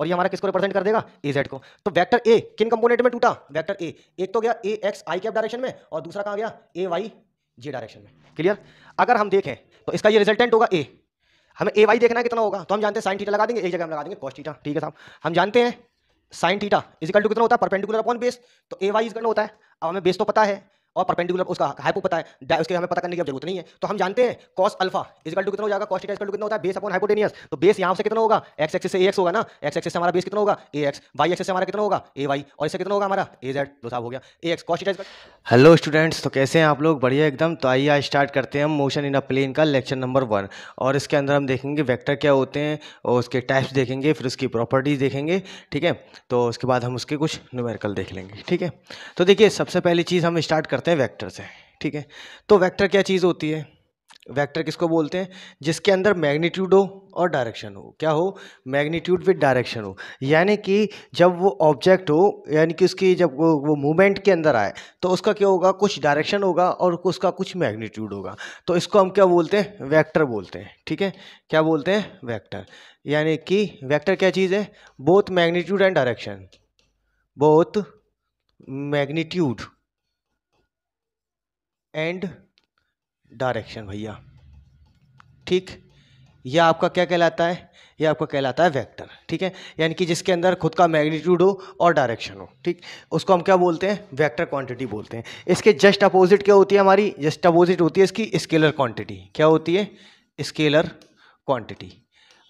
और ये हमारा किसको रिप्रेजेंट कर देगा ए जेड को तो वैक्टर ए किन कंपोनेंट में टूटा वैक्टर ए एक तो गया A X I cap direction में और दूसरा कहाँ गया ए वाई जे डायरेक्शन में क्लियर अगर हम देखें तो इसका ये रिजल्टेंट होगा ए हमें ए वाई देखना कितना होगा तो हम जानते हैं साइन थीटा लगा देंगे एक जगह हम लगा देंगे कॉस्ट थीटा ठीक है साहब हम जानते हैं साइन थीटा इजिकल टू कितना होता है परपेंडिकुलर अपॉन बेस तो ए वाई इजिकल होता है अब हमें बेस तो पता है और परपेंडिकुलर उसका हाइपो पता है उसके हमें पता करने की जरूरत नहीं है तो हम जानते हैं कॉस अल्फा इजकल टू कितना हो जाएगा कॉस्ट इजकल टू कितना होता है बेस अपॉन हाइपोटेनियस तो बेस यहाँ से कितना होगा एक्स एक्स से एक्स होगा ना एक्स एक्स से हमारा बेस कितना होगा ए एक्स वाई एक्स से हमारा कितना होगा ए वाई और इससे कितना होगा हमारा ए जेड दो तो साहब हो गया A X cos hello students तो कैसे हैं आप लोग बढ़िया एकदम तो आइए आज स्टार्ट करते हैं हम मोशन इन अ प्लेन का लेक्चर नंबर वन और इसके अंदर हम देखेंगे वैक्टर क्या होते हैं और उसके टाइप्स देखेंगे फिर उसकी प्रॉपर्टीज़ देखेंगे ठीक है तो उसके बाद हम उसके कुछ न्यूमेरिकल देख लेंगे ठीक है तो देखिए सबसे पहली चीज़ हम स्टार्ट करते हैं वेक्टर से ठीक है तो वेक्टर क्या चीज़ होती है वेक्टर किसको बोलते हैं जिसके अंदर मैग्नीट्यूड हो और डायरेक्शन हो क्या हो मैग्नीट्यूड विद डायरेक्शन हो यानी कि जब वो ऑब्जेक्ट हो यानी कि उसकी जब वो वो मूवमेंट के अंदर आए तो उसका क्या होगा कुछ डायरेक्शन होगा और उसका कुछ मैग्नीट्यूड होगा तो इसको हम क्या बोलते हैं वैक्टर बोलते हैं ठीक है क्या बोलते हैं वैक्टर यानी कि वैक्टर क्या चीज़ है both magnitude and direction both magnitude and direction भैया ठीक यह आपका क्या कहलाता है यह आपका कहलाता है वेक्टर ठीक है यानी कि जिसके अंदर खुद का मैग्नीट्यूड हो और डायरेक्शन हो ठीक उसको हम क्या बोलते हैं वेक्टर क्वांटिटी बोलते हैं इसके जस्ट अपोजिट क्या होती है हमारी जस्ट अपोजिट होती है इसकी स्केलर क्वांटिटी क्या होती है स्केलर क्वांटिटी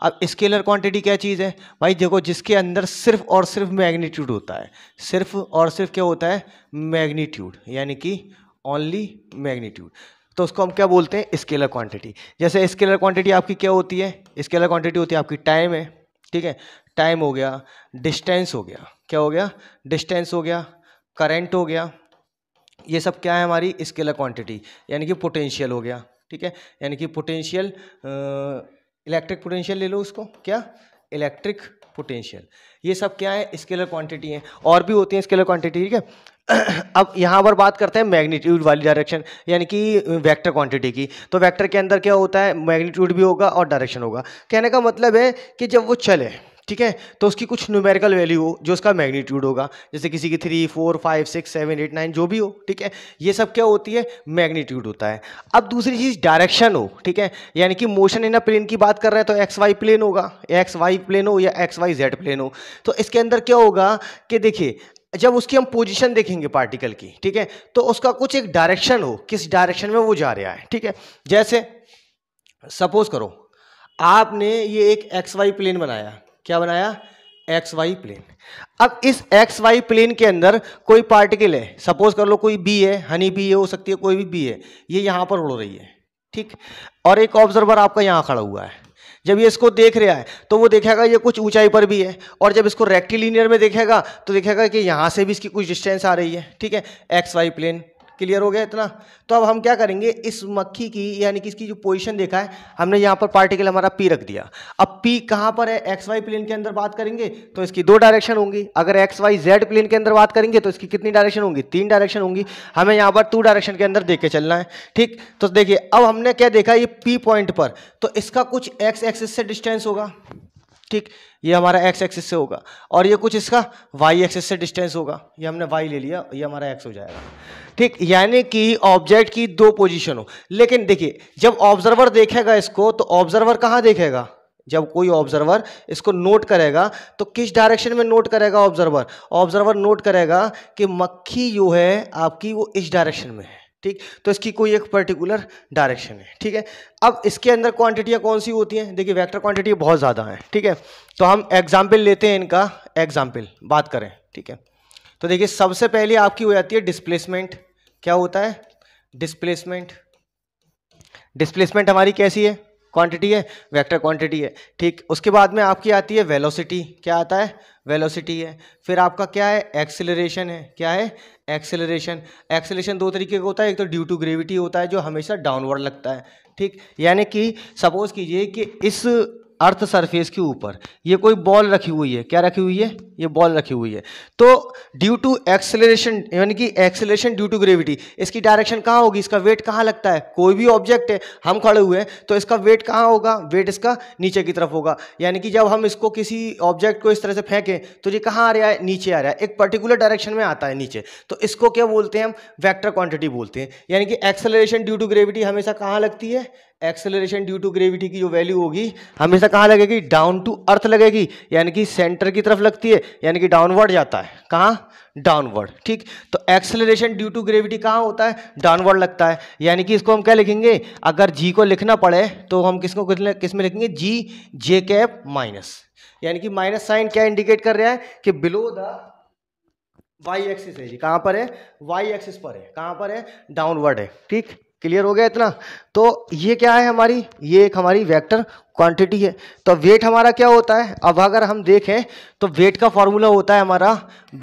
अब स्केलर क्वांटिटी क्या चीज़ है भाई देखो जिसके अंदर सिर्फ और सिर्फ मैग्नीट्यूड होता है सिर्फ और सिर्फ क्या होता है मैग्नीट्यूड यानी कि ओनली मैग्नीट्यूड तो उसको हम क्या बोलते हैं स्केलर क्वांटिटी जैसे स्केलर क्वांटिटी आपकी क्या होती है स्केलर क्वांटिटी होती है आपकी टाइम है ठीक है टाइम हो गया डिस्टेंस हो गया क्या हो गया डिस्टेंस हो गया करंट हो गया ये सब क्या है हमारी स्केलर क्वांटिटी यानी कि पोटेंशियल हो गया ठीक है यानी कि पोटेंशियल इलेक्ट्रिक पोटेंशियल ले लो उसको क्या इलेक्ट्रिक पोटेंशियल ये सब क्या है स्केलर क्वांटिटी है और भी होती है स्केलर क्वांटिटी ठीक है अब यहाँ पर बात करते हैं मैग्नीट्यूड वाली डायरेक्शन यानी कि वेक्टर क्वांटिटी की तो वेक्टर के अंदर क्या होता है मैग्नीट्यूड भी होगा और डायरेक्शन होगा कहने का मतलब है कि जब वो चले ठीक है तो उसकी कुछ न्यूमेरिकल वैल्यू हो जो उसका मैग्नीट्यूड होगा जैसे किसी की three four five six seven eight nine जो भी हो ठीक है ये सब क्या होती है मैग्नीट्यूड होता है अब दूसरी चीज़ डायरेक्शन हो ठीक है यानी कि मोशन इन अ प्लेन की बात कर रहे हैं तो एक्स वाई प्लेन होगा एक्स वाई प्लेन हो या एक्स वाई जेड प्लेन हो तो इसके अंदर क्या होगा कि देखिए जब उसकी हम पोजीशन देखेंगे पार्टिकल की ठीक है तो उसका कुछ एक डायरेक्शन हो किस डायरेक्शन में वो जा रहा है ठीक है जैसे सपोज करो आपने ये एक एक्स वाई प्लेन बनाया क्या बनाया एक्स वाई प्लेन अब इस एक्स वाई प्लेन के अंदर कोई पार्टिकल है सपोज कर लो कोई बी है हनी बी हो सकती है कोई भी बी है ये यहां पर उड़ रही है ठीक और एक ऑब्जर्वर आपका यहां खड़ा हुआ है जब ये इसको देख रहा है तो वो देखेगा ये कुछ ऊंचाई पर भी है और जब इसको रेक्टिलीनियर में देखेगा तो देखेगा कि यहाँ से भी इसकी कुछ डिस्टेंस आ रही है ठीक है एक्स वाई प्लेन क्लियर हो गया इतना तो अब हम क्या करेंगे इस मक्खी की यानी कि इसकी जो पोजीशन देखा है हमने यहाँ पर पार्टिकल हमारा पी रख दिया अब पी कहाँ पर है एक्स वाई प्लेन के अंदर बात करेंगे तो इसकी दो डायरेक्शन होंगी अगर एक्स वाई जेड प्लेन के अंदर बात करेंगे तो इसकी कितनी डायरेक्शन होंगी तीन डायरेक्शन होंगी हमें यहाँ पर टू डायरेक्शन के अंदर देख के चलना है ठीक तो देखिए अब हमने क्या देखा ये पी पॉइंट पर तो इसका कुछ एक्स एक्सिस से डिस्टेंस होगा ठीक ये हमारा एक्स एक्सिस से होगा और ये कुछ इसका वाई एक्सिस से डिस्टेंस होगा ये हमने वाई ले लिया ये हमारा एक्स हो जाएगा ठीक यानी कि ऑब्जेक्ट की दो पोजिशन हो लेकिन देखिए जब ऑब्जर्वर देखेगा इसको तो ऑब्जर्वर कहाँ देखेगा जब कोई ऑब्जर्वर इसको नोट करेगा तो किस डायरेक्शन में नोट करेगा ऑब्जर्वर ऑब्जर्वर नोट करेगा कि मक्खी जो है आपकी वो इस डायरेक्शन में है ठीक तो इसकी कोई एक पर्टिकुलर डायरेक्शन है ठीक है अब इसके अंदर क्वांटिटियाँ कौन सी होती हैं देखिए वेक्टर क्वांटिटी बहुत ज़्यादा हैं ठीक है तो हम एग्जाम्पल लेते हैं इनका एग्जाम्पल बात करें ठीक है तो देखिए सबसे पहले आपकी हो जाती है डिस्प्लेसमेंट क्या होता है डिस्प्लेसमेंट डिस्प्लेसमेंट हमारी कैसी है क्वांटिटी है वेक्टर क्वांटिटी है ठीक उसके बाद में आपकी आती है वेलोसिटी क्या आता है वेलोसिटी है फिर आपका क्या है एक्सिलरेशन है क्या है एक्सेलरेशन एक्सेलरेशन दो तरीके का होता है एक तो ड्यू टू ग्रेविटी होता है जो हमेशा डाउनवर्ड लगता है ठीक यानी कि सपोज़ कीजिए कि इस अर्थ सरफेस के ऊपर ये कोई बॉल रखी हुई है क्या रखी हुई है ये बॉल रखी हुई है तो ड्यू टू एक्सेलरेशन यानी कि एक्सेलरेशन ड्यू टू ग्रेविटी इसकी डायरेक्शन कहाँ होगी इसका वेट कहाँ लगता है कोई भी ऑब्जेक्ट है हम खड़े हुए हैं तो इसका वेट कहाँ होगा वेट इसका नीचे की तरफ होगा यानी कि जब हम इसको किसी ऑब्जेक्ट को इस तरह से फेंकें तो ये कहाँ आ रहा है नीचे आ रहा है एक पर्टिकुलर डायरेक्शन में आता है नीचे तो इसको क्या बोलते हैं हम वैक्टर क्वान्टिटी बोलते हैं यानी कि एक्सेलरेशन ड्यू टू ग्रेविटी हमेशा कहाँ लगती है एक्सेलरेशन ड्यू टू ग्रेविटी की जो वैल्यू होगी हमेशा कहाँ लगेगी डाउन टू अर्थ लगेगी यानी कि सेंटर की तरफ लगती है यानी कि डाउनवर्ड जाता है कहाँ डाउनवर्ड ठीक तो एक्सेलरेशन ड्यू टू ग्रेविटी कहाँ होता है डाउनवर्ड लगता है यानी कि इसको हम क्या लिखेंगे अगर जी को लिखना पड़े तो हम किसको किस में लिखेंगे जी जे कैप माइनस यानी कि माइनस साइन क्या इंडिकेट कर रहा है कि बिलो द वाई एक्सिस है जी कहाँ पर है वाई एक्सिस पर है कहाँ पर है डाउनवर्ड है ठीक क्लियर हो गया इतना तो ये क्या है हमारी ये एक हमारी वेक्टर क्वांटिटी है तो वेट हमारा क्या होता है अब अगर हम देखें तो वेट का फॉर्मूला होता है हमारा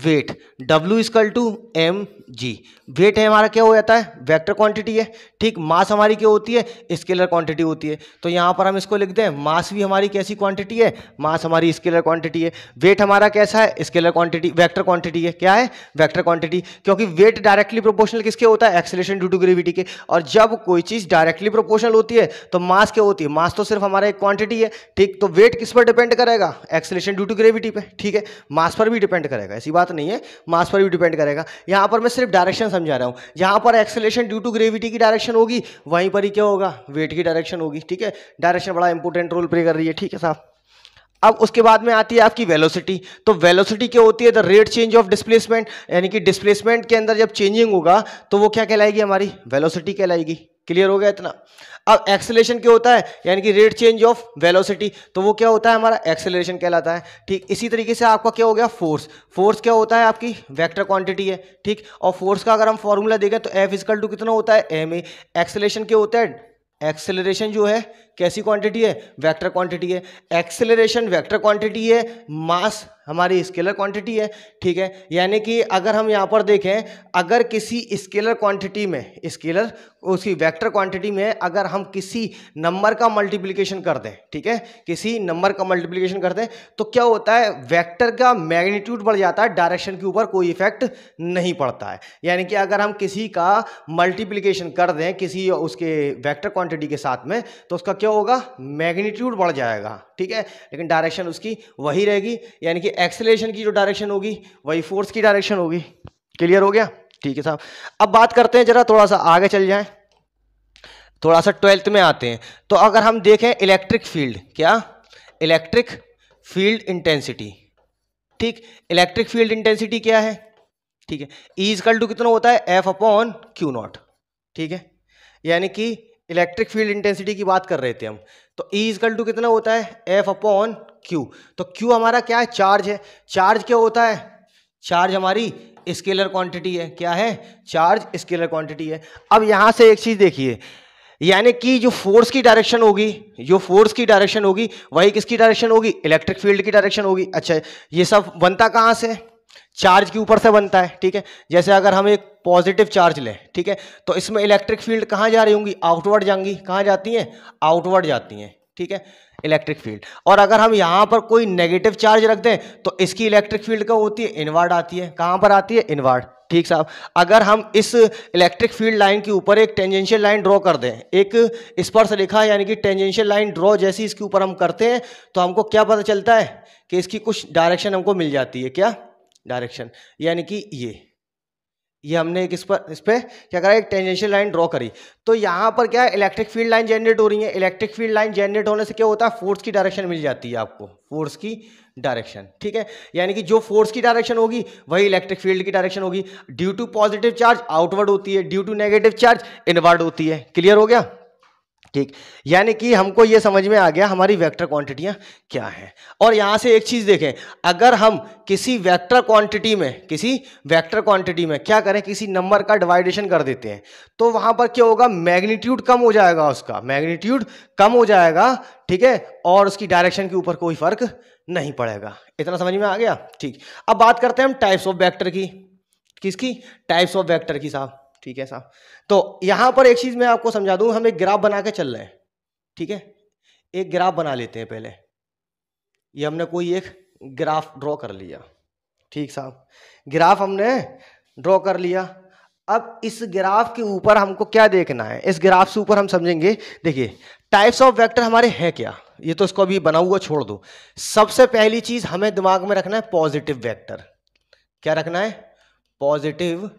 weight W equal to M G weight है हमारा क्या हो जाता है वेक्टर क्वांटिटी है ठीक मास हमारी क्या होती है स्केलर क्वांटिटी होती है तो यहाँ पर हम इसको लिख दें मास भी हमारी कैसी क्वांटिटी है मास हमारी स्केलर क्वांटिटी है वेट हमारा कैसा है स्केलर क्वांटिटी वेक्टर क्वांटिटी है क्या है वेक्टर क्वांटिटी क्योंकि वेट डायरेक्टली प्रोपोर्शनल किसके होता है एक्सेलेशन ड्यू टू ग्रेविटी के और जब कोई चीज़ डायरेक्टली प्रोपोर्शनल होती है तो मास क्या होती है मास तो सिर्फ हमारा एक क्वांटिटी है ठीक तो वेट किस पर डिपेंड करेगा एक्सलेशन ड्यू टू ग्रेविटी पे ठीक है मास पर भी डिपेंड करेगा ऐसी बात नहीं है मास पर भी डिपेंड करेगा यहाँ पर मैं सिर्फ डायरेक्शन समझा रहा हूँ जहाँ पर एक्सलेशन ड्यू टू ग्रेविटी की डायरेक्शन होगी वहीं पर ही क्या होगा वेट की डायरेक्शन होगी ठीक है डायरेक्शन बड़ा इंपॉर्टेंट रोल प्ले कर रही है ठीक है साहब अब उसके बाद में आती है आपकी वेलोसिटी तो वेलोसिटी क्या होती है the rate change of displacement यानी कि डिस्प्लेसमेंट के अंदर जब चेंजिंग होगा तो वो क्या कहलाएगी हमारी वेलोसिटी कहलाएगी क्लियर हो गया इतना अब एक्सेलेशन क्या होता है यानी कि रेट चेंज ऑफ वेलोसिटी तो वो क्या होता है हमारा एक्सेलेशन कहलाता है ठीक इसी तरीके से आपका क्या हो गया फोर्स फोर्स क्या होता है आपकी वेक्टर क्वांटिटी है ठीक और फोर्स का अगर हम फॉर्मूला देखें तो एफ इजकल टू कितना होता है एम ए एक्सेलेशन क्या होता है एक्सेलरेशन जो है कैसी क्वांटिटी है वेक्टर क्वांटिटी है एक्सेलरेशन वेक्टर क्वांटिटी है मास हमारी स्केलर क्वांटिटी है ठीक है यानी कि अगर हम यहाँ पर देखें अगर किसी स्केलर क्वांटिटी में स्केलर उसकी वेक्टर क्वांटिटी में अगर हम किसी नंबर का मल्टीप्लिकेशन कर दें ठीक है किसी नंबर का मल्टीप्लिकेशन कर दें तो क्या होता है वेक्टर का मैग्नीट्यूड बढ़ जाता है डायरेक्शन के ऊपर कोई इफेक्ट नहीं पड़ता है यानी कि अगर हम किसी का मल्टीप्लीकेशन कर दें किसी उसके वैक्टर क्वान्टिटी के साथ में तो उसका क्या क्या होगा मैग्नीट्यूड बढ़ जाएगा ठीक है लेकिन डायरेक्शन उसकी वही रहेगी यानी कि एक्सेलेशन की जो डायरेक्शन होगी वही फोर्स की डायरेक्शन होगी क्लियर हो गया ठीक है साहब अब बात करते हैं जरा थोड़ा सा आगे चल जाए थोड़ा सा ट्वेल्थ में आते हैं तो अगर हम देखें इलेक्ट्रिक फील्ड क्या इलेक्ट्रिक फील्ड इंटेंसिटी ठीक इलेक्ट्रिक फील्ड इंटेंसिटी क्या है ठीक है ई इजकल टू कितना होता है एफ अपॉन क्यू नॉट ठीक है यानी कि इलेक्ट्रिक फील्ड इंटेंसिटी की बात कर रहे थे हम तो E इजकल टू कितना होता है एफ अपॉन क्यू तो क्यू हमारा क्या है चार्ज है चार्ज क्या होता है चार्ज हमारी स्केलर क्वांटिटी है क्या है चार्ज स्केलर क्वांटिटी है अब यहाँ से एक चीज़ देखिए यानी कि जो फोर्स की डायरेक्शन होगी जो फोर्स की डायरेक्शन होगी वही किसकी डायरेक्शन होगी इलेक्ट्रिक फील्ड की डायरेक्शन होगी अच्छा ये सब बनता कहाँ से चार्ज के ऊपर से बनता है ठीक है जैसे अगर हम एक पॉजिटिव चार्ज लें ठीक है तो इसमें इलेक्ट्रिक फील्ड कहाँ जा रही होंगी आउटवर्ड जाएंगी कहाँ जाती हैं आउटवर्ड जाती हैं ठीक है इलेक्ट्रिक फील्ड और अगर हम यहाँ पर कोई नेगेटिव चार्ज रख दें तो इसकी इलेक्ट्रिक फील्ड कब होती है इनवर्ड आती है कहाँ पर आती है इनवर्ड ठीक साहब अगर हम इस इलेक्ट्रिक फील्ड लाइन के ऊपर एक टेंजेंशियल लाइन ड्रॉ कर दें एक स्पर्श रेखा यानी कि टेंजेंशियल लाइन ड्रॉ जैसी इसके ऊपर हम करते हैं तो हमको क्या पता चलता है कि इसकी कुछ डायरेक्शन हमको मिल जाती है क्या डायरेक्शन यानी कि ये ये हमने एक इस पर इस पर क्या करा एक टेंजेंशियल लाइन ड्रॉ करी तो यहाँ पर क्या है इलेक्ट्रिक फील्ड लाइन जनरेट हो रही है इलेक्ट्रिक फील्ड लाइन जनरेट होने से क्या होता है फोर्स की डायरेक्शन मिल जाती है आपको फोर्स की डायरेक्शन ठीक है यानी कि जो फोर्स की डायरेक्शन होगी वही इलेक्ट्रिक फील्ड की डायरेक्शन होगी due to positive charge outward होती है due to negative charge inward होती है क्लियर हो गया ठीक यानी कि हमको ये समझ में आ गया हमारी वेक्टर क्वांटिटीयां क्या हैं और यहाँ से एक चीज़ देखें अगर हम किसी वेक्टर क्वांटिटी में किसी वेक्टर क्वांटिटी में क्या करें किसी नंबर का डिवाइडेशन कर देते हैं तो वहाँ पर क्या होगा मैग्नीट्यूड कम हो जाएगा उसका मैग्नीट्यूड कम हो जाएगा ठीक है और उसकी डायरेक्शन के ऊपर कोई फर्क नहीं पड़ेगा इतना समझ में आ गया ठीक अब बात करते हैं हम टाइप्स ऑफ वैक्टर की किसकी टाइप्स ऑफ वैक्टर की साहब ठीक है साहब तो यहां पर एक चीज़ मैं आपको समझा दूं हम एक ग्राफ बना के चल रहे हैं ठीक है एक ग्राफ बना लेते हैं पहले ये हमने कोई एक ग्राफ ड्रॉ कर लिया ठीक साहब ग्राफ हमने ड्रॉ कर लिया अब इस ग्राफ के ऊपर हमको क्या देखना है इस ग्राफ से ऊपर हम समझेंगे देखिए टाइप्स ऑफ वेक्टर हमारे हैं क्या ये तो इसको अभी बना हुआ छोड़ दो सबसे पहली चीज हमें दिमाग में रखना है पॉजिटिव वेक्टर क्या रखना है पॉजिटिव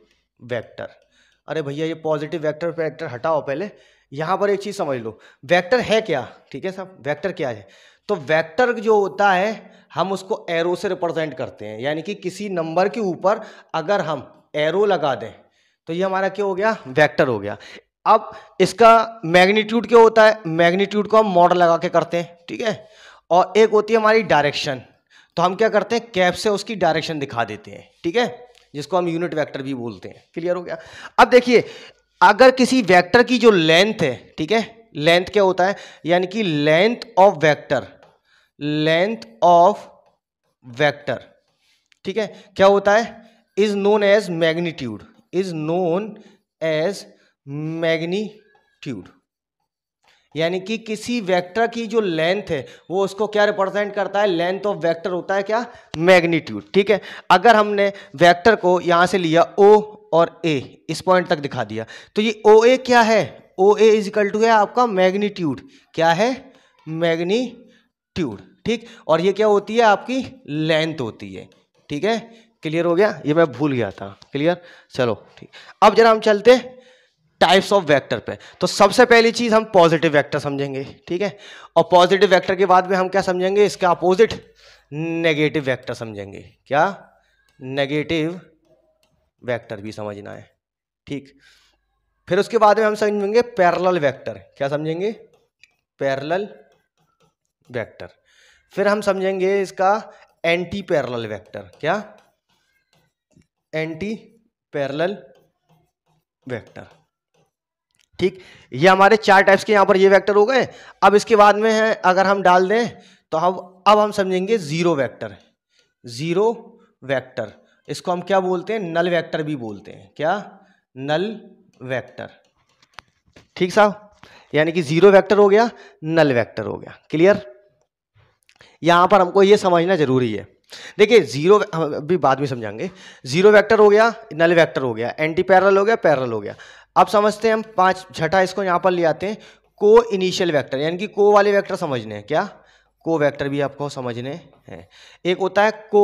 वेक्टर अरे भैया ये पॉजिटिव वेक्टर वेक्टर हटाओ पहले यहाँ पर एक चीज़ समझ लो वेक्टर है क्या ठीक है साहब वेक्टर क्या है तो वेक्टर जो होता है हम उसको एरो से रिप्रेजेंट करते हैं यानी कि किसी नंबर के ऊपर अगर हम एरो लगा दें तो ये हमारा क्या हो गया वेक्टर हो गया अब इसका मैग्नीट्यूड क्या होता है मैग्नीट्यूड को हम मॉडल लगा के करते हैं ठीक है और एक होती है हमारी डायरेक्शन तो हम क्या करते हैं कैप से उसकी डायरेक्शन दिखा देते हैं ठीक है जिसको हम यूनिट वेक्टर भी बोलते हैं क्लियर हो गया अब देखिए अगर किसी वेक्टर की जो लेंथ है ठीक है लेंथ क्या होता है यानी कि length of vector length of vector ठीक है क्या होता है is known as magnitude is known as magnitude यानी कि किसी वेक्टर की जो लेंथ है वो उसको क्या रिप्रेजेंट करता है लेंथ ऑफ वेक्टर होता है क्या मैग्नीट्यूड ठीक है अगर हमने वेक्टर को यहाँ से लिया ओ और ए इस पॉइंट तक दिखा दिया तो ये ओ ए क्या है O A is equal to है आपका मैग्नीट्यूड क्या है मैग्नीट्यूड ठीक और ये क्या होती है आपकी लेंथ होती है ठीक है क्लियर हो गया ये मैं भूल गया था क्लियर चलो ठीक अब जरा हम चलते टाइप्स ऑफ वेक्टर पे तो सबसे पहली चीज़ हम पॉजिटिव वेक्टर समझेंगे ठीक है और पॉजिटिव वेक्टर के बाद में हम क्या समझेंगे इसका अपोजिट नेगेटिव वेक्टर समझेंगे क्या नेगेटिव वेक्टर भी समझना है ठीक फिर उसके बाद में हम समझेंगे पैरल वैक्टर क्या समझेंगे पैरल वैक्टर फिर हम समझेंगे इसका एंटी पैरल वैक्टर क्या एंटी पैरल वेक्टर ठीक ये हमारे चार टाइप्स के यहाँ पर ये वेक्टर हो गए अब इसके बाद में है अगर हम डाल दें तो हम अब हम समझेंगे ज़ीरो वेक्टर ज़ीरो वेक्टर इसको हम क्या बोलते हैं नल वेक्टर भी बोलते हैं क्या नल वेक्टर ठीक साहब यानी कि ज़ीरो वेक्टर हो गया नल वेक्टर हो गया क्लियर यहाँ पर हमको ये समझना ज़रूरी है देखिए जीरो अभी बाद में समझाएंगे जीरो वेक्टर हो गया नल वेक्टर हो गया एंटी पैरल हो गया पैरल हो गया अब समझते हैं हम पांच छठा इसको यहां पर ले आते हैं को इनिशियल वैक्टर यानी कि को वाले वैक्टर समझने हैं क्या को वैक्टर भी आपको समझने हैं एक होता है को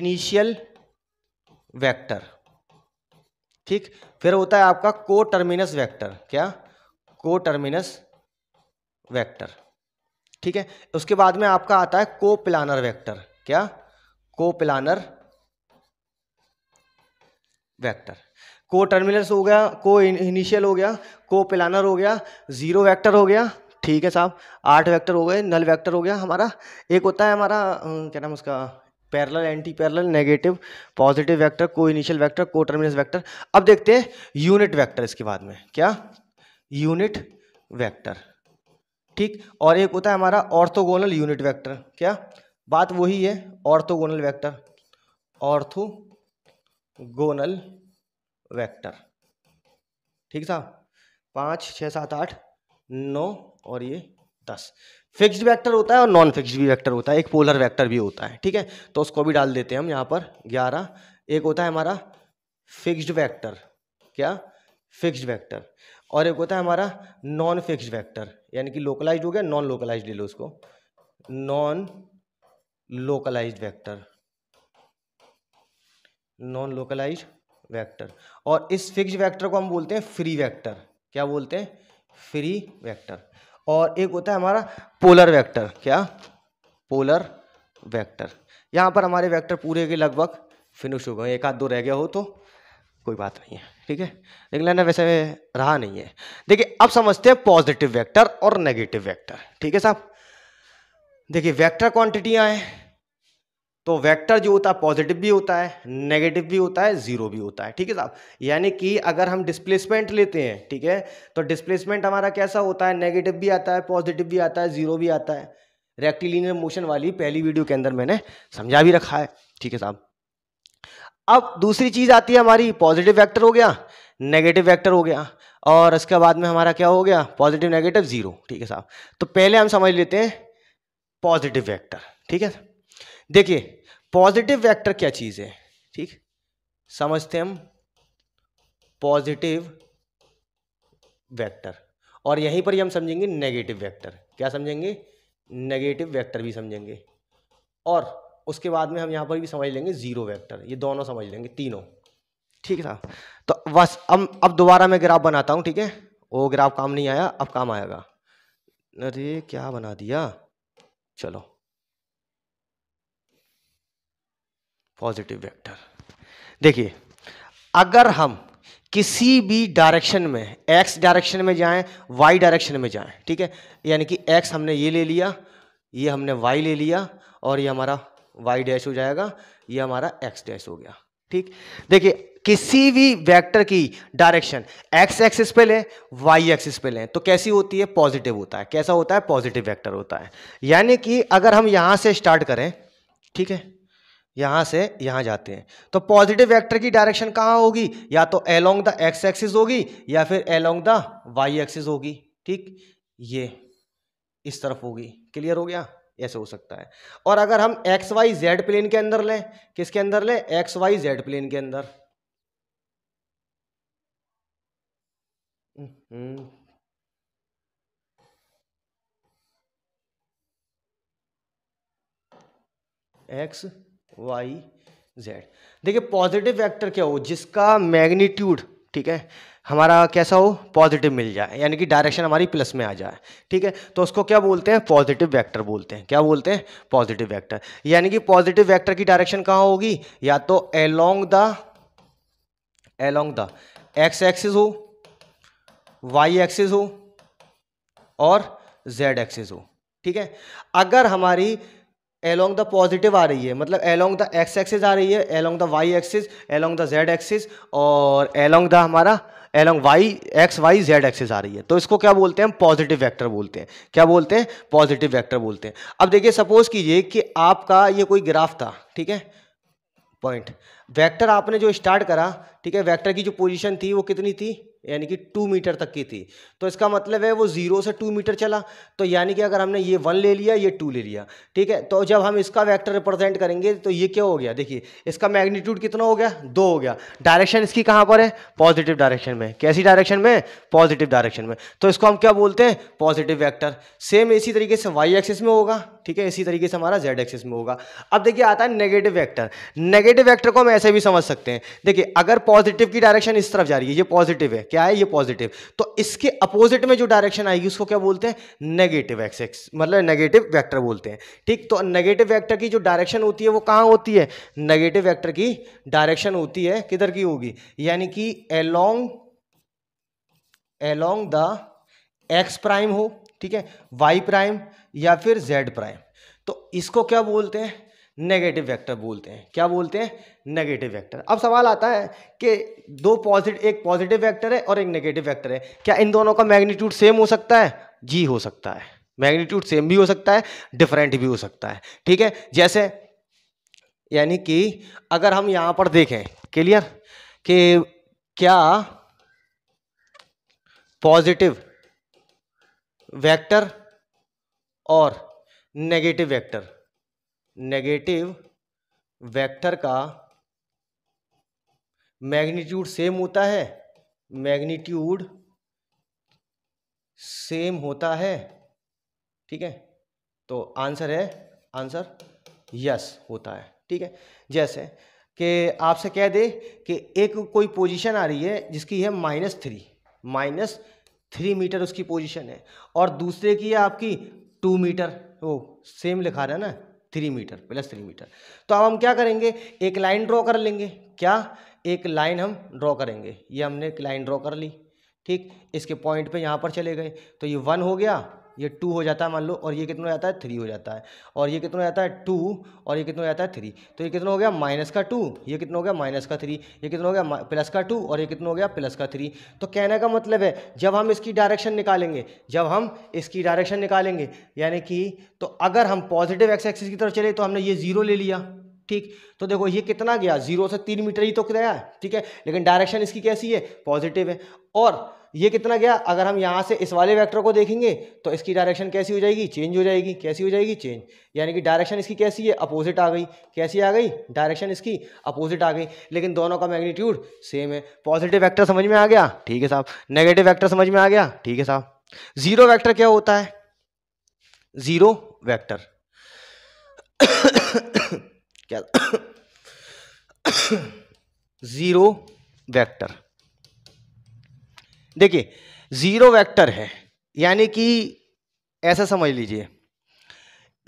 इनिशियल वैक्टर ठीक फिर होता है आपका को टर्मिनस वैक्टर क्या को टर्मिनस वैक्टर ठीक है उसके बाद में आपका आता है को प्लानर वैक्टर क्या को प्लानर वैक्टर को टर्मिनल्स हो गया को इनिशियल हो गया को प्लानर हो गया ज़ीरो वेक्टर हो गया ठीक है साहब आठ वेक्टर हो गए नल वेक्टर हो गया हमारा एक होता है हमारा क्या नाम उसका parallel anti parallel negative positive vector को इनिशियल वैक्टर को टर्मिनल वैक्टर अब देखते हैं यूनिट वैक्टर इसके बाद में क्या यूनिट वैक्टर ठीक और एक होता है हमारा ऑर्थोगोनल यूनिट वैक्टर क्या बात वही है ऑर्थोगोनल वैक्टर ऑर्थोगोनल वेक्टर ठीक था पाँच छः सात आठ नौ और ये दस फिक्स्ड वेक्टर होता है और नॉन फिक्स्ड भी वेक्टर होता है एक पोलर वेक्टर भी होता है ठीक है तो उसको भी डाल देते हैं हम यहाँ पर ग्यारह एक होता है हमारा फिक्स्ड वेक्टर क्या फिक्स्ड वेक्टर और एक होता है हमारा नॉन फिक्स्ड वेक्टर यानी कि लोकलाइज्ड हो गया नॉन लोकलाइज्ड ले लो उसको non localised vector non localised vector और इस फिक्स वेक्टर को हम बोलते हैं फ्री वेक्टर क्या बोलते हैं फ्री वेक्टर और एक होता है हमारा पोलर वेक्टर क्या पोलर वेक्टर यहाँ पर हमारे वेक्टर पूरे के लगभग फिनिश हो गए एक आध दो रह गया हो तो कोई बात नहीं है ठीक है लेकिन लेना वैसे रहा नहीं है देखिए अब समझते हैं पॉजिटिव वेक्टर और नेगेटिव वेक्टर ठीक है साहब देखिए वेक्टर क्वांटिटियाँ हैं तो वेक्टर जो होता है पॉजिटिव भी होता है नेगेटिव भी होता है ज़ीरो भी होता है ठीक है साहब यानी कि अगर हम डिस्प्लेसमेंट लेते हैं ठीक है तो डिस्प्लेसमेंट हमारा कैसा होता है नेगेटिव भी आता है पॉजिटिव भी आता है ज़ीरो भी आता है रेक्टिलिनियर मोशन वाली पहली वीडियो के अंदर मैंने समझा भी रखा है ठीक है साहब अब दूसरी चीज़ आती है हमारी पॉजिटिव वैक्टर हो गया नेगेटिव वैक्टर हो गया और इसके बाद में हमारा क्या हो गया पॉजिटिव नेगेटिव ज़ीरो ठीक है साहब तो पहले हम समझ लेते हैं पॉजिटिव वैक्टर ठीक है देखिए पॉजिटिव वेक्टर क्या चीज़ है ठीक समझते हम पॉजिटिव वेक्टर और यहीं पर ही हम समझेंगे नेगेटिव वेक्टर क्या समझेंगे नेगेटिव वेक्टर भी समझेंगे और उसके बाद में हम यहां पर भी समझ लेंगे ज़ीरो वेक्टर ये दोनों समझ लेंगे तीनों ठीक है तो बस अब अब दोबारा मैं ग्राफ बनाता हूं ठीक है वो ग्राफ काम नहीं आया अब काम आएगा अरे क्या बना दिया चलो पॉजिटिव वेक्टर देखिए अगर हम किसी भी डायरेक्शन में एक्स डायरेक्शन में जाएं वाई डायरेक्शन में जाएं ठीक है यानी कि एक्स हमने ये ले लिया ये हमने वाई ले लिया और ये हमारा वाई डैश हो जाएगा ये हमारा एक्स डैश हो गया ठीक देखिए किसी भी वेक्टर की डायरेक्शन एक्स एक्सिस पे लें वाई एक्सिस पे लें तो कैसी होती है पॉजिटिव होता है कैसा होता है पॉजिटिव वेक्टर होता है यानी कि अगर हम यहाँ से स्टार्ट करें ठीक है यहाँ से यहाँ जाते हैं तो पॉजिटिव वेक्टर की डायरेक्शन कहाँ होगी या तो एलोंग द एक्स एक्सिस होगी या फिर एलोंग द वाई एक्सिस होगी ठीक ये इस तरफ होगी क्लियर हो गया ऐसे हो सकता है और अगर हम एक्स वाई जेड प्लेन के अंदर लें किसके अंदर लें एक्स वाई जेड प्लेन के अंदर एक्स हम्म। वाई जेड देखिए पॉजिटिव वेक्टर क्या हो जिसका मैग्नीट्यूड ठीक है हमारा कैसा हो पॉजिटिव मिल जाए यानी कि डायरेक्शन हमारी प्लस में आ जाए ठीक है तो उसको क्या बोलते हैं पॉजिटिव वेक्टर बोलते हैं क्या बोलते हैं पॉजिटिव वेक्टर यानी कि पॉजिटिव वेक्टर की डायरेक्शन कहाँ होगी या तो along the along the X axis हो वाई एक्सिस हो और जेड एक्सिस हो ठीक है अगर हमारी एलोंग द पॉजिटिव आ रही है मतलब एलोंग द एक्स एक्सिस आ रही है along the Y axis along the Z axis और एलोंग द हमारा along Y X Y Z axis आ रही है तो इसको क्या बोलते हैं हम पॉजिटिव वेक्टर बोलते हैं क्या बोलते हैं पॉजिटिव वेक्टर बोलते हैं अब देखिए सपोज कीजिए कि आपका ये कोई ग्राफ था ठीक है पॉइंट वेक्टर आपने जो स्टार्ट करा ठीक है वेक्टर की जो पोजीशन थी वो कितनी थी यानी कि टू मीटर तक की थी तो इसका मतलब है वो ज़ीरो से टू मीटर चला तो यानी कि अगर हमने ये वन ले लिया ये टू ले लिया ठीक है तो जब हम इसका वेक्टर रिप्रेजेंट करेंगे तो ये क्या हो गया देखिए इसका मैग्नीट्यूड कितना हो गया दो हो गया डायरेक्शन इसकी कहाँ पर है पॉजिटिव डायरेक्शन में कैसी डायरेक्शन में पॉजिटिव डायरेक्शन में तो इसको हम क्या बोलते हैं पॉजिटिव वैक्टर सेम इसी तरीके से वाई एक्सिस में होगा ठीक है इसी तरीके से हमारा जेड एक्सिस में होगा अब देखिए आता है नेगेटिव वेक्टर नेगेटिव वेक्टर को हम ऐसे भी समझ सकते हैं देखिए अगर पॉजिटिव की डायरेक्शन इस तरफ जा रही है ये पॉजिटिव है क्या है ये पॉजिटिव तो इसके अपोजिट में जो डायरेक्शन आएगी उसको क्या बोलते हैं नेगेटिव एक्सिस मतलब नेगेटिव वैक्टर बोलते हैं ठीक तो नेगेटिव वैक्टर की जो डायरेक्शन होती है वो कहाँ होती है नेगेटिव वैक्टर की डायरेक्शन होती है किधर की होगी यानी कि along along the X prime हो ठीक है वाई प्राइम या फिर जेड प्राइम तो इसको क्या बोलते हैं नेगेटिव वेक्टर बोलते हैं क्या बोलते हैं नेगेटिव वेक्टर अब सवाल आता है कि दो पॉजिटिव एक पॉजिटिव वेक्टर है और एक नेगेटिव वेक्टर है क्या इन दोनों का मैग्नीट्यूड सेम हो सकता है जी हो सकता है मैग्नीट्यूड सेम भी हो सकता है डिफरेंट भी हो सकता है ठीक है जैसे यानी कि अगर हम यहां पर देखें क्लियर कि क्या पॉजिटिव वेक्टर और नेगेटिव वेक्टर नेगेटिव वेक्टर का मैग्नीट्यूड सेम होता है मैग्नीट्यूड सेम होता है ठीक है तो आंसर है आंसर यस होता है ठीक है जैसे कि आपसे कह दे कि एक कोई पोजीशन आ रही है जिसकी है minus three minus three metre उसकी पोजीशन है और दूसरे की है आपकी टू मीटर ओ सेम लिखा रहा है ना three metre plus three metre तो अब हम क्या करेंगे एक लाइन ड्रॉ कर लेंगे क्या एक लाइन हम ड्रॉ करेंगे ये हमने एक लाइन ड्रॉ कर ली ठीक इसके पॉइंट पे यहाँ पर चले गए तो ये वन हो गया ये टू हो जाता है मान लो और ये कितना हो जाता है थ्री हो जाता है और ये कितना हो जाता है टू और ये कितना हो जाता है थ्री तो ये कितना हो गया माइनस का टू ये कितना हो गया माइनस का थ्री ये कितना हो गया प्लस का टू और ये कितना हो गया प्लस का थ्री तो कहने का मतलब है जब हम इसकी डायरेक्शन निकालेंगे जब हम इसकी डायरेक्शन निकालेंगे यानी कि तो अगर हम पॉजिटिव एक्स एक्सिस की तरफ चले तो हमने ये जीरो ले लिया ठीक तो देखो ये कितना गया जीरो से तीन मीटर ही तो गया है ठीक है लेकिन डायरेक्शन इसकी कैसी है पॉजिटिव है और ये कितना गया अगर हम यहाँ से इस वाले वेक्टर को देखेंगे तो इसकी डायरेक्शन कैसी हो जाएगी चेंज हो जाएगी कैसी हो जाएगी चेंज यानी कि डायरेक्शन इसकी कैसी है अपोजिट आ गई कैसी आ गई डायरेक्शन इसकी अपोजिट आ गई लेकिन दोनों का मैग्नीट्यूड सेम है पॉजिटिव वैक्टर समझ में आ गया ठीक है साहब नेगेटिव वैक्टर समझ में आ गया ठीक है साहब जीरो वैक्टर क्या होता है जीरो वैक्टर क्या जीरो वेक्टर देखिए ज़ीरो वेक्टर है यानी कि ऐसा समझ लीजिए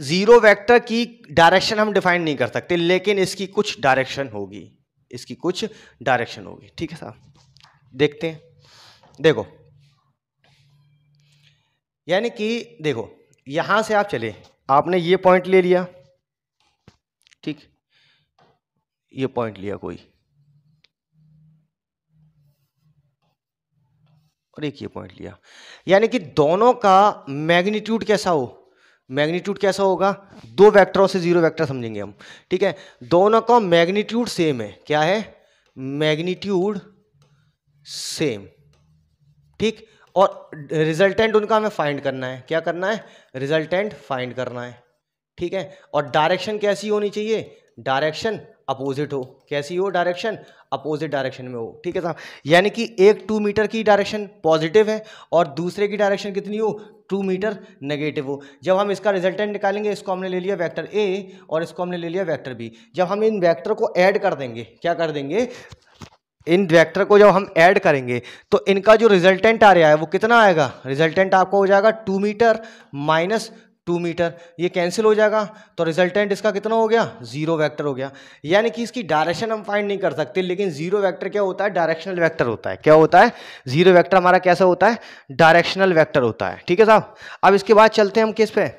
ज़ीरो वेक्टर की डायरेक्शन हम डिफाइन नहीं कर सकते लेकिन इसकी कुछ डायरेक्शन होगी इसकी कुछ डायरेक्शन होगी ठीक है साहब देखते हैं देखो यानी कि देखो यहाँ से आप चले आपने ये पॉइंट ले लिया ठीक ये पॉइंट लिया कोई और एक ये पॉइंट लिया यानी कि दोनों का मैग्नीट्यूड कैसा हो मैग्नीट्यूड कैसा होगा दो वेक्टरों से जीरो वेक्टर समझेंगे हम ठीक है दोनों का मैग्नीट्यूड सेम है क्या है मैग्नीट्यूड सेम ठीक और रिजल्टेंट उनका हमें फाइंड करना है क्या करना है रिजल्टेंट फाइंड करना है ठीक है और डायरेक्शन कैसी होनी चाहिए डायरेक्शन अपोजिट हो कैसी हो डायरेक्शन अपोजिट डायरेक्शन में हो ठीक है साहब यानी कि एक टू मीटर की डायरेक्शन पॉजिटिव है और दूसरे की डायरेक्शन कितनी हो टू मीटर नेगेटिव हो जब हम इसका रिजल्टेंट निकालेंगे इसको हमने ले लिया वेक्टर ए और इसको हमने ले लिया वेक्टर बी जब हम इन वेक्टर को ऐड कर देंगे क्या कर देंगे इन वेक्टर को जब हम ऐड करेंगे तो इनका जो रिजल्टेंट आ रहा है वो कितना आएगा रिजल्टेंट आपको हो जाएगा two metre minus two metre ये कैंसिल हो जाएगा तो रिजल्टेंट इसका कितना हो गया जीरो वेक्टर हो गया यानी कि इसकी डायरेक्शन हम फाइंड नहीं कर सकते लेकिन जीरो वेक्टर क्या होता है डायरेक्शनल वेक्टर होता है क्या होता है जीरो वेक्टर हमारा कैसा होता है डायरेक्शनल वेक्टर होता है ठीक है साहब अब इसके बाद चलते हैं हम किस पे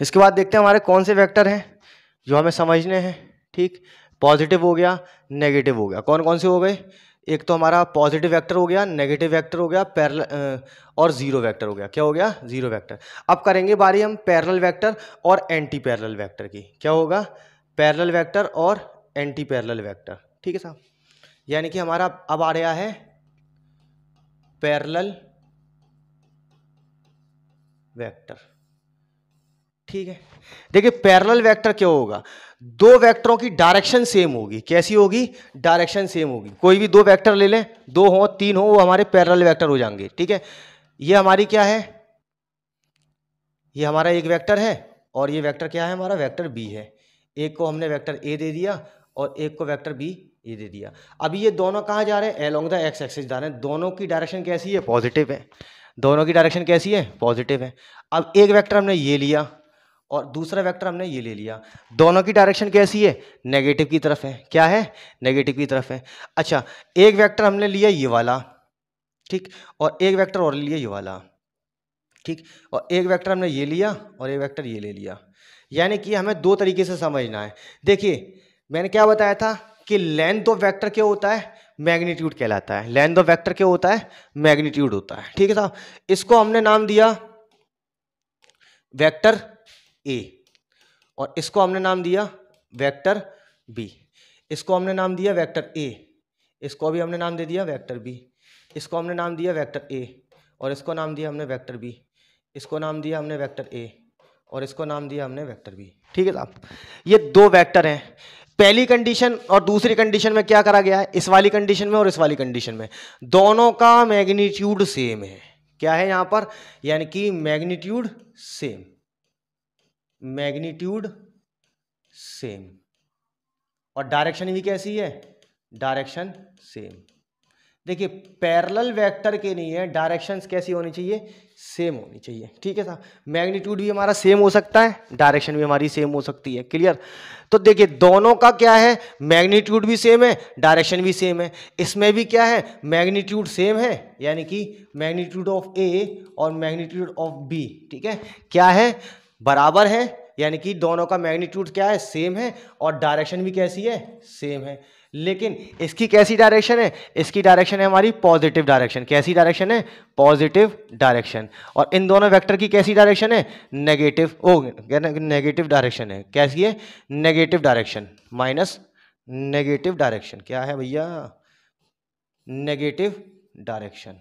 इसके बाद देखते हैं हमारे कौन से वैक्टर हैं जो हमें समझने हैं ठीक पॉजिटिव हो गया नेगेटिव हो गया कौन कौन से हो गए एक तो हमारा पॉजिटिव वेक्टर हो गया नेगेटिव वेक्टर हो गया पैरल और ज़ीरो वेक्टर हो गया क्या हो गया ज़ीरो वेक्टर अब करेंगे बारी हम पैरल वेक्टर और एंटी पैरल वेक्टर की क्या होगा पैरल वेक्टर और एंटी पैरल वेक्टर ठीक है साहब यानी कि हमारा अब आ रहा है पैरल वेक्टर ठीक है देखिए पैरल वेक्टर क्या होगा दो वेक्टरों की डायरेक्शन सेम होगी कैसी होगी डायरेक्शन सेम होगी कोई भी दो वेक्टर ले लें दो हो तीन हो वो हमारे पैरल वेक्टर हो जाएंगे ठीक है ये हमारी क्या है ये हमारा एक वेक्टर है और ये वेक्टर क्या है हमारा वेक्टर बी है एक को हमने वेक्टर ए दे दिया और एक को वेक्टर बी ये दे दिया अभी ये दोनों कहाँ जा रहे हैं एलोंग द एक्स एक्सिस जा रहे हैं दोनों की डायरेक्शन कैसी है पॉजिटिव है दोनों की डायरेक्शन कैसी है पॉजिटिव है अब एक वेक्टर हमने ये लिया और दूसरा वेक्टर हमने ये ले लिया दोनों की डायरेक्शन कैसी है नेगेटिव की तरफ है क्या है नेगेटिव की तरफ है अच्छा एक वेक्टर हमने लिया ये वाला ठीक और एक वेक्टर और लिया ये वाला ठीक और एक वेक्टर हमने ये लिया और एक वेक्टर ये ले लिया यानी कि हमें दो तरीके से समझना है देखिए मैंने क्या बताया था कि लेंथ ऑफ वैक्टर क्या होता है मैग्नीट्यूड कहलाता है लेंथ ऑफ वैक्टर क्या होता है मैग्नीट्यूड होता है ठीक है साहब इसको हमने नाम दिया वेक्टर ए और इसको हमने नाम दिया वेक्टर बी इसको हमने नाम दिया वेक्टर ए इसको भी हमने नाम दे दिया वेक्टर बी इसको हमने नाम दिया वेक्टर ए और इसको नाम दिया हमने वेक्टर बी इसको नाम दिया हमने वेक्टर ए और इसको नाम दिया हमने वेक्टर बी ठीक है साहब ये दो वेक्टर हैं पहली कंडीशन और दूसरी कंडीशन में क्या करा गया है इस वाली कंडीशन में और इस वाली कंडीशन में दोनों का मैग्नीट्यूड सेम है क्या है यहाँ पर यानी कि मैग्नीट्यूड सेम मैग्नीट्यूड सेम और डायरेक्शन भी कैसी है डायरेक्शन सेम देखिए पैरेलल वेक्टर के नहीं है डायरेक्शंस कैसी होनी चाहिए सेम होनी चाहिए ठीक है साहब मैग्नीट्यूड भी हमारा सेम हो सकता है डायरेक्शन भी हमारी सेम हो सकती है क्लियर तो देखिए दोनों का क्या है मैग्नीट्यूड भी सेम है डायरेक्शन भी सेम है इसमें भी क्या है मैग्नीट्यूड सेम है यानी कि मैग्नीट्यूड ऑफ ए और मैग्नीट्यूड ऑफ बी ठीक है क्या है बराबर है यानी कि दोनों का मैग्नीट्यूड क्या है सेम है और डायरेक्शन भी कैसी है सेम है लेकिन इसकी कैसी डायरेक्शन है इसकी डायरेक्शन है हमारी पॉजिटिव डायरेक्शन कैसी डायरेक्शन है पॉजिटिव डायरेक्शन और इन दोनों वेक्टर की कैसी डायरेक्शन है नेगेटिव ओ नेगेटिव डायरेक्शन है कैसी है negative direction minus negative direction क्या है भैया नेगेटिव डायरेक्शन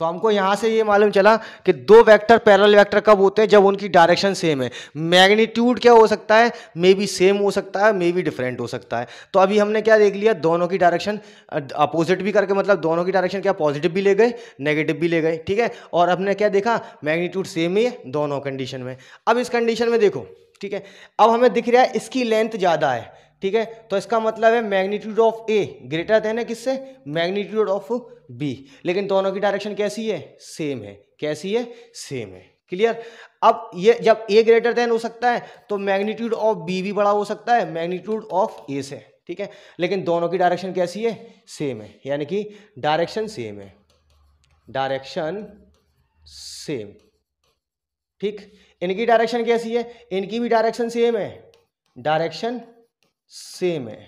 तो हमको यहाँ से ये मालूम चला कि दो वेक्टर पैरेलल वेक्टर कब होते हैं जब उनकी डायरेक्शन सेम है मैग्नीट्यूड क्या हो सकता है मे बी सेम हो सकता है मे बी डिफरेंट हो सकता है तो अभी हमने क्या देख लिया दोनों की डायरेक्शन अपोजिट भी करके मतलब दोनों की डायरेक्शन क्या पॉजिटिव भी ले गए नेगेटिव भी ले गए ठीक है और हमने क्या देखा मैग्नीट्यूड सेम ही है दोनों कंडीशन में अब इस कंडीशन में देखो ठीक है अब हमें दिख रहा है इसकी लेंथ ज़्यादा है ठीक है तो इसका मतलब है magnitude of A greater than है किससे मैग्नीट्यूड ऑफ बी लेकिन दोनों की डायरेक्शन कैसी है सेम है कैसी है सेम है क्लियर अब ये जब ए ग्रेटर देन हो सकता है तो मैग्नीट्यूड ऑफ बी भी बड़ा हो सकता है मैग्नीट्यूड ऑफ ए से ठीक है लेकिन दोनों की डायरेक्शन कैसी है सेम है यानी कि डायरेक्शन सेम है डायरेक्शन सेम ठीक इनकी डायरेक्शन कैसी है इनकी भी डायरेक्शन सेम है डायरेक्शन सेम है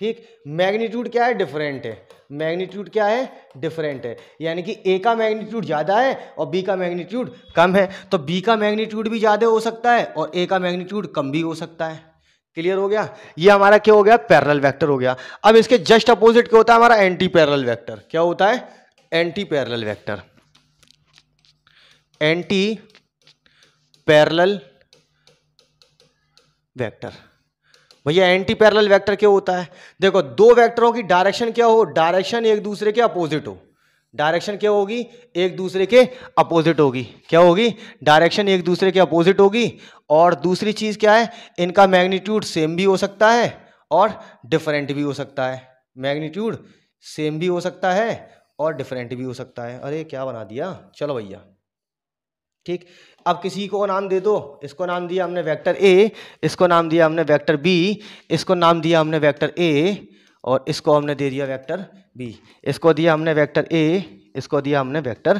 ठीक मैग्नीट्यूड क्या है डिफरेंट है मैग्नीट्यूड क्या है डिफरेंट है यानी कि ए का मैग्नीट्यूड ज़्यादा है और बी का मैग्नीट्यूड कम है तो बी का मैग्नीट्यूड भी ज़्यादा हो सकता है और ए का मैग्नीट्यूड कम भी हो सकता है क्लियर हो गया ये हमारा क्या हो गया पैरल वैक्टर हो गया अब इसके जस्ट अपोजिट क्या होता है हमारा एंटी पैरल वैक्टर क्या होता है anti parallel vector anti parallel vector भैया एंटी पैरल वेक्टर क्या होता है देखो दो वेक्टरों की डायरेक्शन क्या हो डायरेक्शन एक दूसरे के अपोजिट हो डायरेक्शन क्या होगी एक दूसरे के अपोजिट होगी क्या होगी डायरेक्शन एक दूसरे के अपोजिट होगी और दूसरी चीज़ क्या है इनका मैग्नीट्यूड सेम भी हो सकता है और डिफरेंट भी हो सकता है मैग्नीट्यूड सेम भी हो सकता है और डिफरेंट भी हो सकता है अरे क्या बना दिया चलो भैया ठीक अब किसी को नाम दे दो इसको नाम दिया हमने वेक्टर ए इसको नाम दिया हमने वेक्टर बी इसको नाम दिया हमने वेक्टर ए और इसको हमने दे दिया वेक्टर बी इसको दिया हमने वेक्टर ए इसको दिया हमने वेक्टर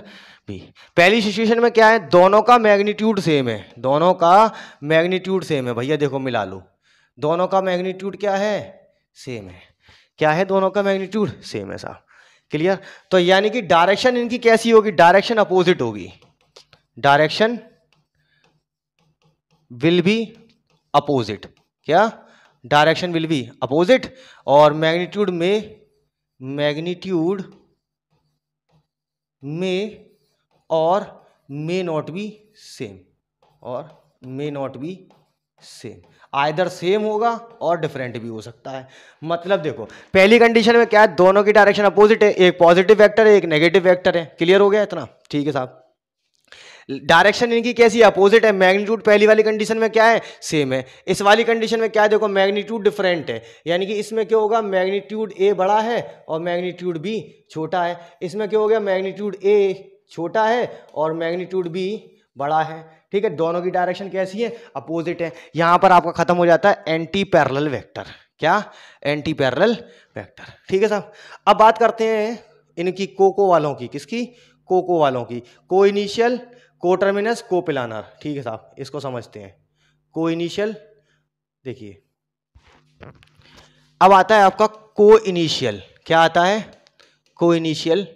बी पहली सिचुएशन में क्या है दोनों का मैग्नीट्यूड सेम है दोनों का मैग्नीट्यूड सेम है भैया देखो मिला लो दोनों का मैग्नीट्यूड क्या है सेम है क्या है दोनों का मैग्नीट्यूड सेम है साहब क्लियर तो यानी कि डायरेक्शन इनकी कैसी होगी डायरेक्शन अपोजिट होगी डायरेक्शन विल बी अपोजिट क्या डायरेक्शन विल बी अपोजिट और मैग्नीट्यूड में मैग्नीट्यूड में और मे नॉट बी सेम और may not be same either same होगा और डिफरेंट भी हो सकता है मतलब देखो पहली कंडीशन में क्या है दोनों की डायरेक्शन अपोजिट है एक पॉजिटिव वेक्टर है एक नेगेटिव वेक्टर है क्लियर हो गया इतना ठीक है साहब डायरेक्शन इनकी कैसी अपोजिट है मैग्नीट्यूड पहली वाली कंडीशन में क्या है सेम है इस वाली कंडीशन में क्या है देखो मैग्नीट्यूड डिफरेंट है यानी कि इसमें क्या होगा मैग्नीट्यूड ए बड़ा है और मैग्नीट्यूड बी छोटा है इसमें क्या हो गया मैग्नीट्यूड ए छोटा है और मैग्नीट्यूड बी बड़ा है ठीक है दोनों की डायरेक्शन कैसी है अपोजिट है यहाँ पर आपका खत्म हो जाता है एंटी पैरल वैक्टर क्या एंटी पैरल वैक्टर ठीक है साहब अब बात करते हैं इनकी कोको वालों की किसकी कोको वालों की को इनिशियल को टर्मिनस को पिलानर ठीक है साहब इसको समझते हैं को इनिशियल देखिए अब आता है आपका को इनिशियल क्या आता है को इनिशियल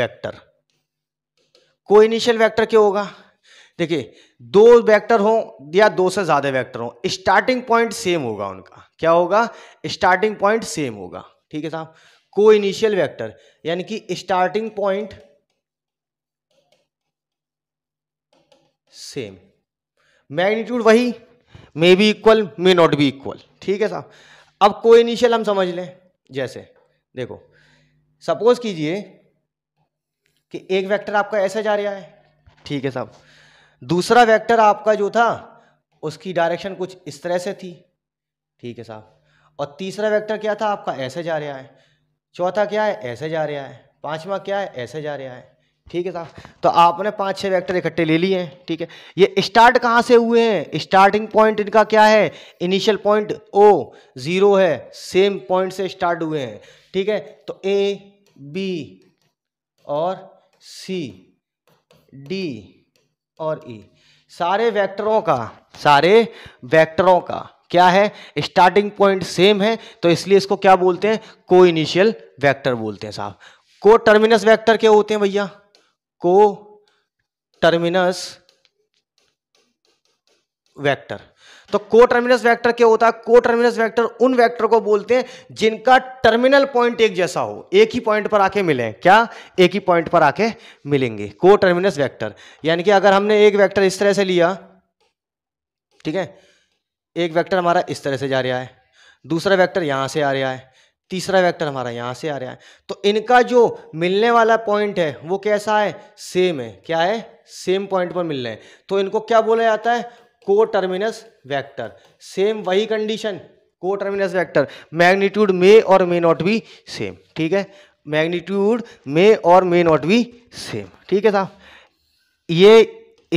वैक्टर को इनिशियल वैक्टर क्या होगा देखिए दो वेक्टर हो या दो से ज्यादा वेक्टर हो स्टार्टिंग पॉइंट सेम होगा उनका क्या होगा स्टार्टिंग पॉइंट सेम होगा ठीक है साहब को इनिशियल वैक्टर यानी कि स्टार्टिंग पॉइंट सेम मैग्नीट्यूड वही may be equal may not be equal ठीक है साहब अब को इनिशियल हम समझ लें जैसे देखो सपोज कीजिए कि एक वेक्टर आपका ऐसे जा रहा है ठीक है साहब दूसरा वेक्टर आपका जो था उसकी डायरेक्शन कुछ इस तरह से थी ठीक है साहब और तीसरा वेक्टर क्या था आपका ऐसे जा रहा है चौथा क्या है ऐसे जा रहा है पांचवा क्या है ऐसे जा रहा है ठीक है साहब तो आपने पांच छह वैक्टर इकट्ठे ले लिए हैं ठीक है ये स्टार्ट कहाँ से हुए हैं स्टार्टिंग पॉइंट इनका क्या है इनिशियल पॉइंट ओ ज़ीरो है सेम पॉइंट से स्टार्ट हुए हैं ठीक है तो ए बी और सी डी और ई e. सारे वेक्टरों का सारे वेक्टरों का क्या है स्टार्टिंग पॉइंट सेम है तो इसलिए इसको क्या बोलते हैं को इनिशियल वैक्टर बोलते हैं साहब को टर्मिनस वैक्टर क्या होते हैं भैया को टर्मिनस वैक्टर तो को टर्मिनस वैक्टर क्या होता है को टर्मिनस वैक्टर उन वैक्टर को बोलते हैं जिनका टर्मिनल पॉइंट एक जैसा हो एक ही पॉइंट पर आके मिले क्या एक ही पॉइंट पर आके मिलेंगे को टर्मिनस वैक्टर यानी कि अगर हमने एक वैक्टर इस तरह से लिया ठीक है एक वैक्टर हमारा इस तरह से जा रहा है दूसरा वैक्टर यहां से आ रहा है तीसरा वेक्टर हमारा यहाँ से आ रहा है तो इनका जो मिलने वाला पॉइंट है वो कैसा है सेम है क्या है सेम पॉइंट पर मिल रहे हैं तो इनको क्या बोला जाता है को टर्मिनस वैक्टर सेम वही condition coterminous vector magnitude may और मे नॉट भी सेम ठीक है मैग्नीट्यूड मे और मे नॉट भी सेम ठीक है साहब ये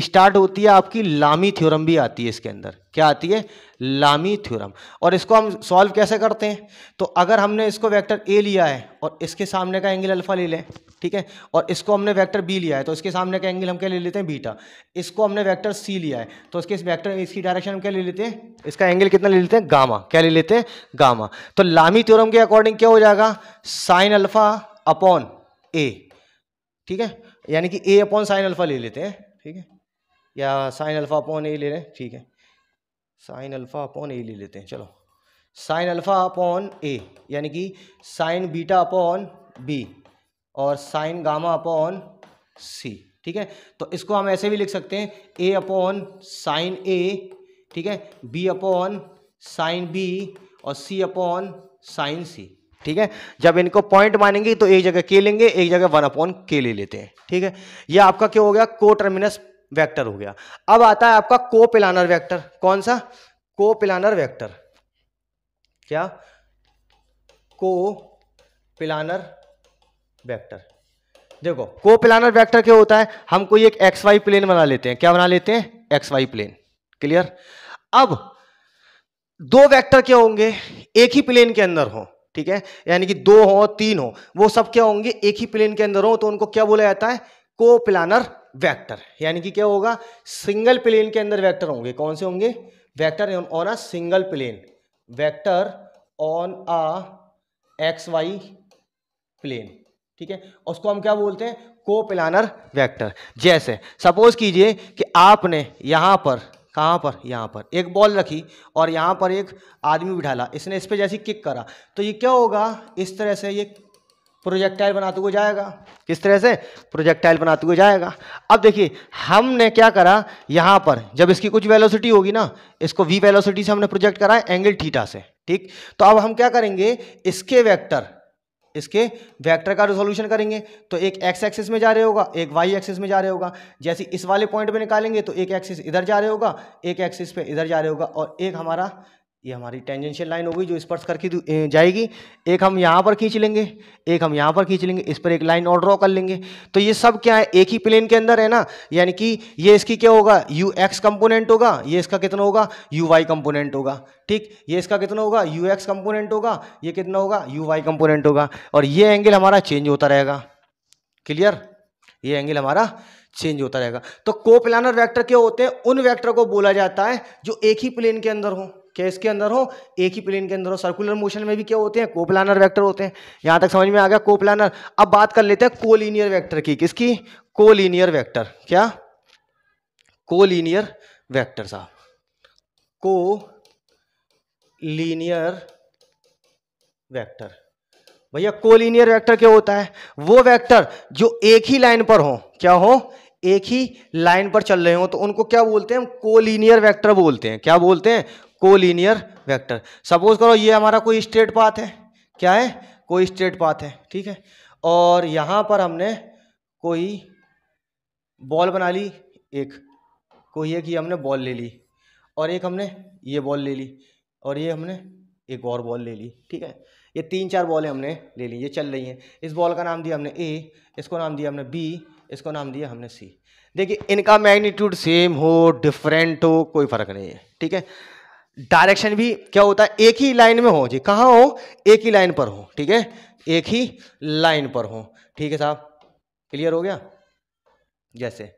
स्टार्ट होती है आपकी लामी थ्योरम भी आती है इसके अंदर क्या आती है लामी थ्योरम और इसको हम सॉल्व कैसे करते हैं तो अगर हमने इसको वेक्टर ए लिया है और इसके सामने का एंगल अल्फा ले लें ठीक है और इसको हमने वेक्टर बी लिया है तो इसके सामने का एंगल हम क्या ले लेते हैं बीटा इसको हमने वैक्टर सी लिया है तो इसके इस वैक्टर इसकी डायरेक्शन हम क्या ले लेते हैं इसका एंगल कितना ले लेते हैं गामा क्या ले लेते हैं गामा तो लामी थ्योरम के अकॉर्डिंग क्या हो जाएगा साइन अल्फा अपॉन ए ठीक है यानी कि ए अपॉन साइन अल्फा ले लेते हैं ठीक है या साइन अल्फ़ा अपॉन ए ले लें ठीक है साइन अल्फ़ा अपॉन ए ले लेते हैं चलो साइन अल्फ़ा अपॉन ए यानी कि साइन बीटा अपॉन बी और साइन गामा अपॉन सी ठीक है तो इसको हम ऐसे भी लिख सकते हैं ए अपॉन साइन ए ठीक है बी अपॉन साइन बी और सी अपॉन साइन सी ठीक है जब इनको पॉइंट मानेंगे तो एक जगह के लेंगे एक जगह वन अपॉन के ले लेते हैं ठीक है ये आपका क्या हो गया को टर्मिनस वेक्टर हो गया अब आता है आपका को पिलानर वैक्टर कौन सा को पिलानर वैक्टर क्या को प्लानर वैक्टर देखो को प्लानर वैक्टर क्या होता है हम कोई एक एक्स वाई प्लेन बना लेते हैं क्या बना लेते हैं एक्स वाई प्लेन क्लियर अब दो वेक्टर क्या होंगे एक ही प्लेन के अंदर हो ठीक है यानी कि दो हो तीन हो वो सब क्या होंगे एक ही प्लेन के अंदर हो तो उनको क्या बोला जाता है को प्लानर वेक्टर यानी कि क्या होगा सिंगल प्लेन के अंदर वेक्टर होंगे कौन से होंगे vector on a single plane vector on a X Y plane ठीक है उसको हम क्या बोलते हैं को प्लानर वैक्टर जैसे सपोज कीजिए कि आपने यहाँ पर कहाँ पर यहाँ पर एक बॉल रखी और यहाँ पर एक आदमी बिठाला इसने इस पर जैसे किक करा तो ये क्या होगा इस तरह से ये प्रोजेक्टाइल बनाते हुए जाएगा किस तरह से प्रोजेक्टाइल बनाते हुए जाएगा अब देखिए हमने क्या करा यहाँ पर जब इसकी कुछ वेलोसिटी होगी ना इसको वी वेलोसिटी से हमने प्रोजेक्ट करा है एंगल थीटा से ठीक तो अब हम क्या करेंगे इसके वेक्टर इसके वेक्टर का रिजोल्यूशन करेंगे तो एक एक्स एक्सिस में जा रहे होगा एक वाई एक्सिस में जा रहे होगा जैसे इस वाले पॉइंट पर निकालेंगे तो एक एक्सिस इधर जा रहे होगा एक एक्सिस पे इधर जा रहे होगा और एक हमारा ये हमारी टेंजेंशियल लाइन होगी जो स्पर्श करके जाएगी एक हम यहाँ पर खींच लेंगे एक हम यहाँ पर खींच लेंगे इस पर एक लाइन और ड्रॉ कर लेंगे तो ये सब क्या है एक ही प्लेन के अंदर है ना यानी कि ये इसकी क्या होगा यू एक्स कंपोनेंट होगा ये इसका कितना होगा यू वाई कंपोनेंट होगा ठीक ये इसका कितना होगा यू एक्स कंपोनेंट होगा ये कितना होगा यू वाई कंपोनेंट होगा और ये एंगल हमारा चेंज होता रहेगा क्लियर ये एंगल हमारा चेंज होता रहेगा तो कोप्लानर वेक्टर क्या होते हैं उन वेक्टर को बोला जाता है जो एक ही प्लेन के अंदर हो क्या इसके अंदर हो एक ही प्लेन के अंदर हो सर्कुलर मोशन में भी क्या होते हैं कोप्लानर वेक्टर होते हैं यहाँ तक समझ में आ गया कोप्लानर अब बात कर लेते हैं कोलिनियर वैक्टर की किसकी कोलिनियर वैक्टर क्या कोलिनियर वैक्टर साहब को लीनियर वैक्टर भैया कोलिनियर वेक्टर क्या होता है वो वेक्टर जो एक ही लाइन पर हो क्या हो एक ही लाइन पर चल रहे हो तो उनको क्या बोलते हैं हम कोलिनियर वेक्टर बोलते हैं क्या बोलते हैं कोलिनियर वेक्टर सपोज करो ये हमारा कोई स्ट्रेट पाथ है क्या है कोई स्ट्रेट पाथ है ठीक है और यहाँ पर हमने कोई बॉल बना ली एक कोई एक ये हमने बॉल ले ली और एक हमने ये बॉल ले ली और ये हमने एक और बॉल ले ली ठीक है ये तीन चार बॉलें हमने ले ली ये चल रही हैं इस बॉल का नाम दिया हमने ए इसको नाम दिया हमने बी इसको नाम दिया हमने सी देखिए इनका मैग्नीट्यूड सेम हो डिफरेंट हो कोई फ़र्क नहीं है ठीक है डायरेक्शन भी क्या होता है एक ही लाइन में हो जी कहाँ हो एक ही लाइन पर हो ठीक है एक ही लाइन पर हो ठीक है साहब क्लियर हो गया जैसे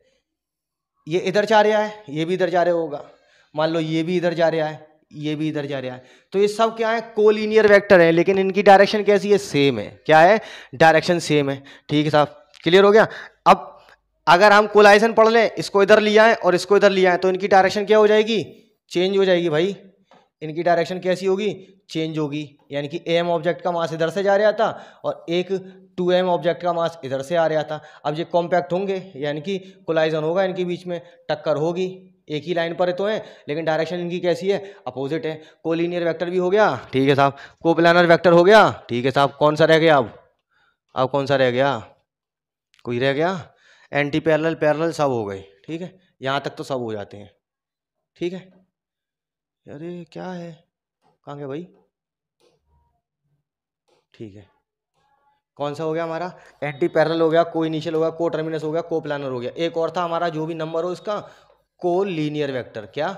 ये इधर जा रहा है ये भी इधर जा रहा होगा मान लो ये भी इधर जा रहा है ये भी इधर जा रहा है तो ये सब क्या है कोलिनियर वेक्टर है लेकिन इनकी डायरेक्शन कैसी है सेम है क्या है डायरेक्शन सेम है ठीक है साहब क्लियर हो गया अब अगर हम कोलाइजन पढ़ लें इसको इधर लिया है और इसको इधर लिया है तो इनकी डायरेक्शन क्या हो जाएगी चेंज हो जाएगी भाई इनकी डायरेक्शन कैसी होगी चेंज होगी यानी कि ए एम ऑब्जेक्ट का मास इधर से जा रहा था और एक टू एम ऑब्जेक्ट का मास इधर से आ रहा था अब ये कॉम्पैक्ट होंगे यानी कि कोलाइजन होगा इनके बीच में टक्कर होगी एक ही लाइन पर तो है लेकिन डायरेक्शन इनकी कैसी है अपोजिट है कोलिनियर वेक्टर भी हो गया ठीक है साहब कोप्लानर वेक्टर हो गया ठीक है साहब कौन सा रह गया अब अब कौन सा रह गया कोई रह गया एंटी पैरल पैरल सब हो गए ठीक है यहाँ तक तो सब हो जाते हैं ठीक है अरे क्या है कहाँ गया भाई ठीक है कौन सा हो गया हमारा एंटी पैरल हो गया को इनिशियल हो गया को टर्मिनस हो गया को प्लानर हो गया एक और था हमारा जो भी नंबर हो इसका को लीनियर वैक्टर क्या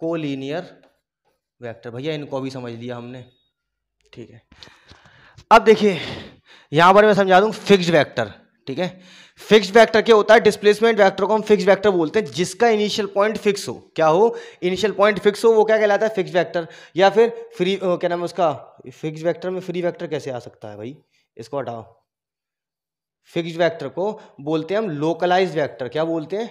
को लीनियर वैक्टर भैया इनको भी समझ लिया हमने ठीक है अब देखिए यहाँ पर मैं समझा दूँ फिक्स वैक्टर ठीक है फिक्स वेक्टर क्या होता है डिस्प्लेसमेंट वेक्टर को हम फिक्स वेक्टर बोलते हैं जिसका इनिशियल पॉइंट फिक्स हो क्या हो इनिशियल पॉइंट फिक्स हो वो क्या कहलाता है फिक्स वैक्टर या फिर फ्री क्या नाम है उसका फिक्स वैक्टर में फ्री वैक्टर कैसे आ सकता है भाई इसको हटाओ फिक्स वैक्टर को बोलते हैं हम लोकलाइज वैक्टर क्या बोलते हैं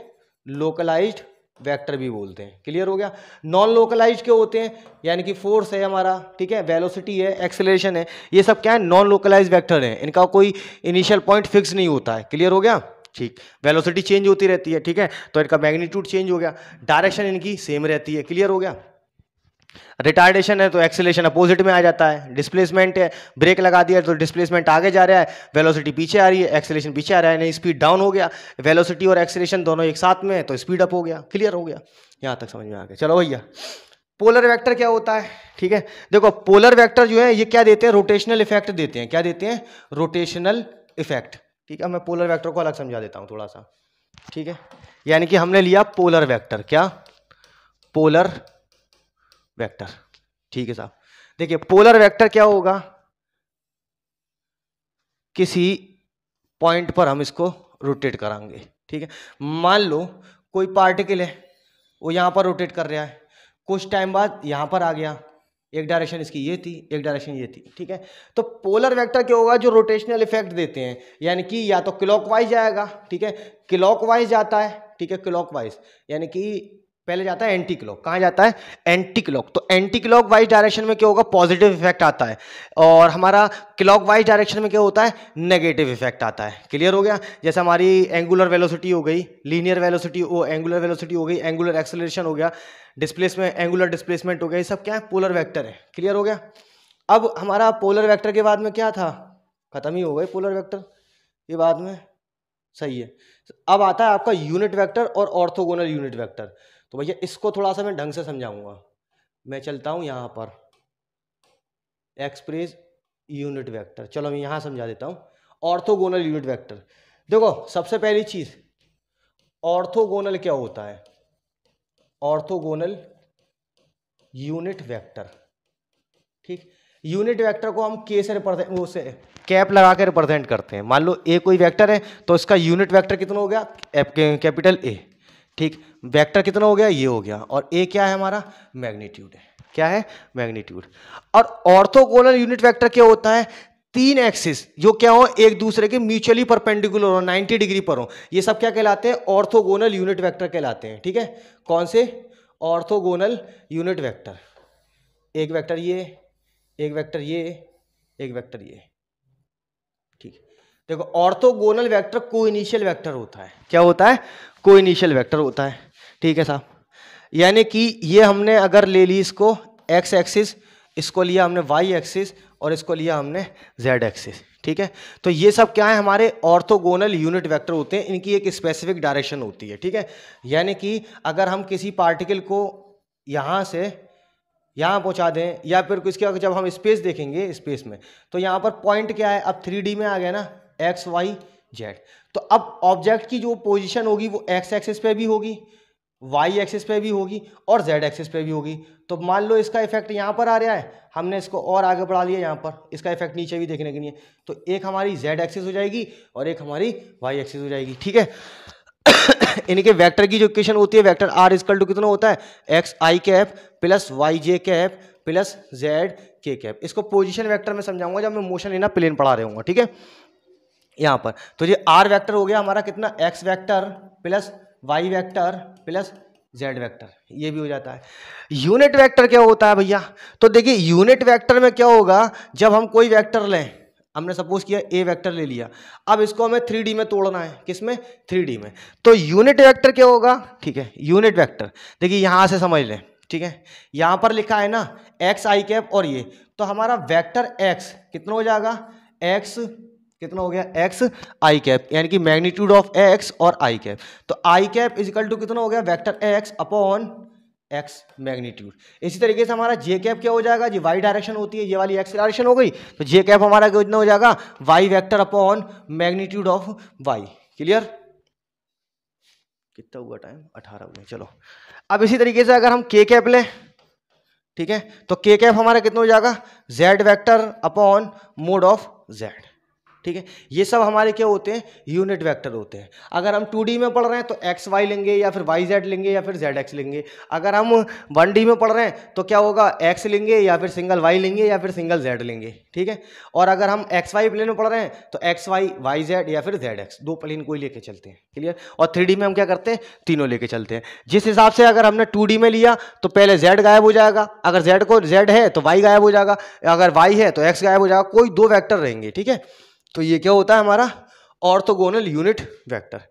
लोकलाइज्ड वेक्टर भी बोलते हैं क्लियर हो गया नॉन लोकलाइज के होते हैं यानी कि फोर्स है हमारा ठीक है वेलोसिटी है एक्सेलरेशन है ये सब क्या है नॉन लोकलाइज वेक्टर है इनका कोई इनिशियल पॉइंट फिक्स नहीं होता है क्लियर हो गया ठीक वेलोसिटी चेंज होती रहती है ठीक है तो इनका मैग्नीट्यूड चेंज हो गया डायरेक्शन इनकी सेम रहती है क्लियर हो गया रिटार्डेशन है तो एक्सेलेशन अपोजिट में आ जाता है डिस्प्लेसमेंट है ब्रेक लगा दिया तो डिस्प्लेसमेंट आगे जा रहा है वेलोसिटी पीछे आ रही है एक्सेलेशन पीछे आ रहा है नहीं स्पीड डाउन हो गया वेलोसिटी और एक्सेलेशन दोनों एक साथ में है तो स्पीड अप हो गया क्लियर हो गया यहाँ तक समझ में आ गया चलो भैया पोलर वैक्टर क्या होता है ठीक है देखो पोलर वैक्टर जो है ये क्या देते हैं रोटेशनल इफेक्ट देते हैं क्या देते हैं रोटेशनल इफेक्ट ठीक है मैं पोलर वैक्टर को अलग समझा देता हूँ थोड़ा सा ठीक है यानी कि हमने लिया पोलर वैक्टर क्या पोलर वेक्टर ठीक है साहब देखिए पोलर वेक्टर क्या होगा किसी पॉइंट पर हम इसको रोटेट कराएंगे ठीक है मान लो कोई पार्टिकल है वो यहां पर रोटेट कर रहा है कुछ टाइम बाद यहां पर आ गया एक डायरेक्शन इसकी ये थी एक डायरेक्शन ये थी ठीक है तो पोलर वेक्टर क्या होगा जो रोटेशनल इफेक्ट देते हैं यानी कि या तो क्लॉकवाइज जाएगा ठीक है क्लॉकवाइज जाता है ठीक है क्लॉकवाइज यानी कि पहले जाता है एंटी क्लॉक कहाँ जाता है एंटी क्लॉक तो एंटी क्लॉक वाइज डायरेक्शन में क्या होगा पॉजिटिव इफेक्ट आता है और हमारा क्लॉक वाइज डायरेक्शन में क्या होता है नेगेटिव इफेक्ट आता है क्लियर हो गया जैसे हमारी एंगुलर वेलोसिटी हो गई लीनियर वेलोसिटी हो एंगुलर वेलोसिटी हो गई एंगुलर एक्सेलरेशन हो गया डिस्प्लेसमेंट एंगुलर डिस्प्लेसमेंट हो गया ये सब क्या है पोलर वैक्टर है क्लियर हो गया अब हमारा पोलर वैक्टर के बाद में क्या था खत्म ही हो गए पोलर वैक्टर ये बाद में सही है अब आता है आपका यूनिट वैक्टर और ऑर्थोगोनल यूनिट वैक्टर तो भैया इसको थोड़ा सा मैं ढंग से समझाऊंगा मैं चलता हूँ यहाँ पर एक्सप्रेस यूनिट वेक्टर चलो मैं यहाँ समझा देता हूँ ऑर्थोगोनल यूनिट वेक्टर देखो सबसे पहली चीज़ ऑर्थोगोनल क्या होता है ऑर्थोगोनल यूनिट वेक्टर ठीक यूनिट वेक्टर को हम के से रिप्रेजेंट उसे कैप लगा के रिप्रेजेंट करते हैं मान लो ए कोई वेक्टर है तो इसका यूनिट वेक्टर कितना हो गया कैपिटल ए ठीक वेक्टर कितना हो गया ये हो गया और ए क्या है हमारा मैग्नीट्यूड है क्या है मैग्नीट्यूड और ऑर्थोगोनल यूनिट वेक्टर क्या होता है तीन एक्सिस जो क्या हो एक दूसरे के म्यूचुअली परपेंडिकुलर हो 90 डिग्री पर हो ये सब क्या कहलाते हैं ऑर्थोगोनल यूनिट वेक्टर कहलाते हैं ठीक है कौन से ऑर्थोगोनल यूनिट वेक्टर एक वेक्टर ये एक वेक्टर ये एक वेक्टर ये ठीक देखो ऑर्थोगोनल वेक्टर को इनिशियल वैक्टर होता है क्या होता है को इनिशियल वैक्टर होता है ठीक है साहब यानी कि ये हमने अगर ले ली इसको एक्स एक्सिस इसको लिया हमने वाई एक्सिस और इसको लिया हमने जेड एक्सिस ठीक है तो ये सब क्या है हमारे ऑर्थोगोनल यूनिट वेक्टर होते हैं इनकी एक स्पेसिफिक डायरेक्शन होती है ठीक है यानी कि अगर हम किसी पार्टिकल को यहाँ से यहाँ पहुँचा दें या फिर इसके जब हम स्पेस देखेंगे स्पेस में तो यहाँ पर पॉइंट क्या है अब थ्री में आ गया ना एक्स वाई जेड तो अब ऑब्जेक्ट की जो पोजिशन होगी वो एक्स एक्सिस पे भी होगी वाई एक्सिस पे भी होगी और जेड एक्सिस पे भी होगी तो मान लो इसका इफेक्ट यहाँ पर आ रहा है हमने इसको और आगे बढ़ा लिया यहाँ पर इसका इफेक्ट नीचे भी देखने के लिए तो एक हमारी जेड एक्सिस हो जाएगी और एक हमारी वाई एक्सिस हो जाएगी ठीक है इनके वेक्टर की जो इक्वेशन होती है वेक्टर आर इजकल टू कितना होता है X I cap plus Y J cap plus Z K cap इसको पोजिशन वैक्टर में समझाऊंगा जब मैं मोशन लेना प्लेन पढ़ा रहे हूँ ठीक है यहाँ पर तो ये आर वैक्टर हो गया हमारा कितना X vector plus Y vector plus Z vector ये भी हो जाता है यूनिट वैक्टर क्या होता है भैया तो देखिए यूनिट वैक्टर में क्या होगा जब हम कोई वैक्टर लें हमने सपोज किया ए वेक्टर ले लिया अब इसको हमें थ्री डी में तोड़ना है किस में थ्री डी में तो यूनिट वेक्टर क्या होगा ठीक है यूनिट वेक्टर देखिए यहाँ से समझ लें ठीक है यहाँ पर लिखा है ना एक्स आई कैप और ये तो हमारा वेक्टर एक्स कितना हो जाएगा एक्स कितना हो गया एक्स आई कैप यानी कि मैग्नीट्यूड ऑफ एक्स और आई कैप तो आई कैप इजिकल टू कितना हो गया vector X upon X magnitude इसी तरीके से हमारा जे कैप क्या हो जाएगा जी वाई डायरेक्शन होती है ये वाली एक्स डायरेक्शन हो गई तो जे कैप हमारा कितना हो जाएगा Y vector upon magnitude of Y clear कितना हुआ टाइम अठारह हुआ चलो अब इसी तरीके से अगर हम के कैप लें ठीक है तो के कैप हमारा कितना हो जाएगा Z vector upon mod of Z ठीक है ये सब हमारे क्या होते हैं यूनिट वेक्टर होते हैं अगर हम टू में पढ़ रहे हैं तो एक्स वाई लेंगे या फिर वाई जेड लेंगे या फिर जेड एक्स लेंगे अगर हम वन में पढ़ रहे हैं तो क्या होगा एक्स लेंगे या फिर सिंगल वाई लेंगे या फिर सिंगल जेड लेंगे ठीक है और अगर हम एक्स वाई प्लेन में पढ़ रहे हैं तो एक्स वाई वाई जेड या फिर जेड एक्स दो प्लेन को ही लेके चलते हैं क्लियर और थ्री में हम क्या करते हैं तीनों लेके चलते हैं जिस हिसाब से अगर हमने टू में लिया तो पहले जेड गायब हो जाएगा अगर जेड को जेड है तो वाई गायब हो जाएगा अगर वाई है तो एक्स गायब हो जाएगा कोई दो वैक्टर रहेंगे ठीक है तो ये क्या होता है हमारा ऑर्थोगोनल यूनिट वेक्टर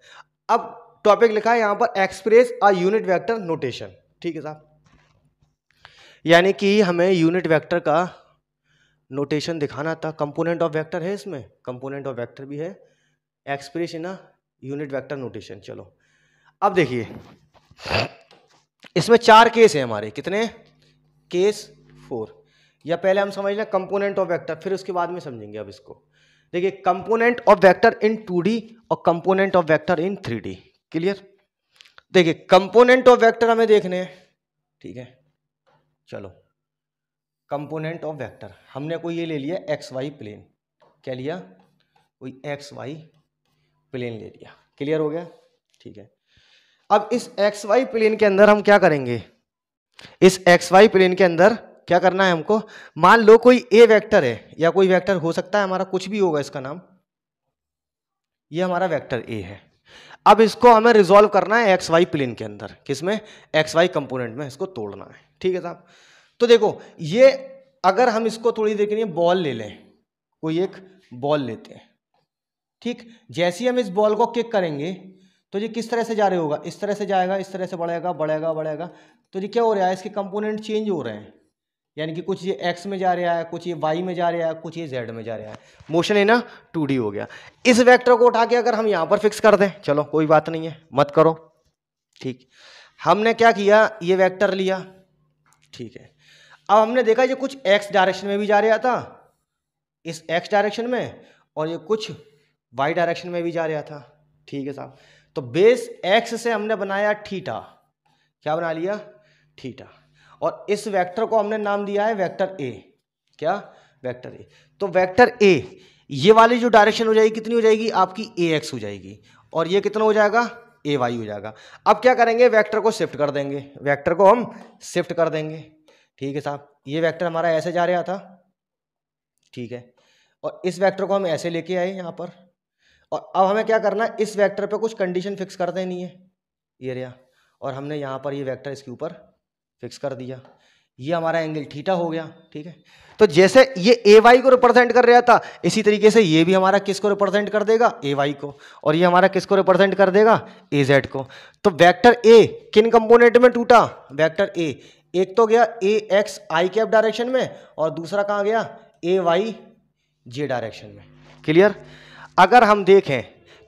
अब टॉपिक लिखा है यहां पर express a unit vector notation ठीक है साहब यानी कि हमें यूनिट वेक्टर का नोटेशन दिखाना था कंपोनेंट ऑफ वेक्टर है इसमें कंपोनेंट ऑफ वेक्टर भी है express in a unit vector notation चलो अब देखिए इसमें चार केस है हमारे कितने केस फोर या पहले हम समझ लें कंपोनेंट ऑफ वेक्टर फिर उसके बाद में समझेंगे अब इसको देखिए component of vector in two और component of vector in three clear देखिए कंपोनेंट ऑफ वेक्टर हमें देखने हैं ठीक है चलो कंपोनेंट ऑफ वेक्टर हमने कोई ये ले लिया एक्स वाई प्लेन क्या लिया कोई एक्स वाई प्लेन ले लिया क्लियर हो गया ठीक है अब इस एक्स वाई प्लेन के अंदर हम क्या करेंगे इस एक्स वाई प्लेन के अंदर क्या करना है हमको मान लो कोई ए वेक्टर है या कोई वेक्टर हो सकता है हमारा कुछ भी होगा इसका नाम ये हमारा वेक्टर ए है अब इसको हमें रिजोल्व करना है एक्स वाई प्लेन के अंदर किसमें एक्स वाई कंपोनेंट में इसको तोड़ना है ठीक है साहब तो देखो ये अगर हम इसको थोड़ी देर के लिए बॉल ले लें कोई एक बॉल लेते हैं ठीक जैसे ही हम इस बॉल को किक करेंगे तो ये किस तरह से जा रहे होगा इस तरह से जाएगा इस तरह से बढ़ेगा बढ़ेगा बढ़ेगा तो ये क्या हो रहा है इसके कंपोनेंट चेंज हो रहे हैं यानी कि कुछ ये एक्स में जा रहा है कुछ ये वाई में जा रहा है कुछ ये जेड में जा रहा है मोशन है ना टू हो गया इस वेक्टर को उठा के अगर हम यहाँ पर फिक्स कर दें चलो कोई बात नहीं है मत करो ठीक हमने क्या किया ये वेक्टर लिया ठीक है अब हमने देखा ये कुछ एक्स डायरेक्शन में भी जा रहा था इस एक्स डायरेक्शन में और ये कुछ वाई डायरेक्शन में भी जा रहा था ठीक है साहब तो बेस एक्स से हमने बनाया ठीठा क्या बना लिया ठीठा और इस वेक्टर को हमने नाम दिया है वेक्टर ए क्या वेक्टर ए तो वेक्टर ए ये वाली जो डायरेक्शन हो जाएगी कितनी हो जाएगी आपकी ए एक्स हो जाएगी और ये कितना हो जाएगा ए वाई हो जाएगा अब क्या करेंगे वेक्टर को शिफ्ट कर देंगे वेक्टर को हम शिफ्ट कर देंगे ठीक है साहब ये वेक्टर हमारा ऐसे जा रहा था ठीक है और इस वेक्टर को हम ऐसे लेके आए यहाँ पर और अब हमें क्या करना है इस वेक्टर पे कुछ कंडीशन फिक्स कर देनी है ये और हमने यहाँ पर ये वेक्टर इसके ऊपर फिक्स कर दिया ये हमारा एंगल ठीटा हो गया ठीक है तो जैसे ये ए वाई को रिप्रेजेंट कर रहा था इसी तरीके से ये भी हमारा किस को रिप्रेजेंट कर देगा ए वाई को और ये हमारा किस को रिप्रेजेंट कर देगा ए जेड को तो वेक्टर ए किन कंपोनेंट में टूटा वेक्टर ए एक तो गया A X I cap direction में और दूसरा कहाँ गया ए वाई जे डायरेक्शन में क्लियर अगर हम देखें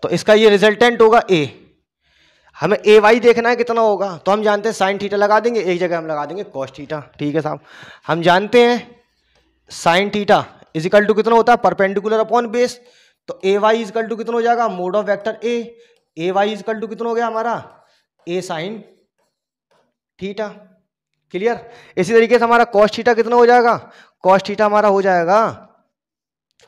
तो इसका ये रिजल्टेंट होगा ए हमें ए वाई देखना है कितना होगा तो हम जानते हैं साइन थीटा लगा देंगे एक जगह हम लगा देंगे कॉस थीटा ठीक है साहब हम जानते हैं साइन थीटा इजिकल टू कितना होता है परपेंडिकुलर अपॉन बेस तो ए वाई इजिकल टू कितना हो जाएगा mod of vector A A Y equal to कितना हो गया हमारा ए साइन थीटा क्लियर इसी तरीके से हमारा कॉस थीटा कितना हो जाएगा कॉस थीटा हमारा हो जाएगा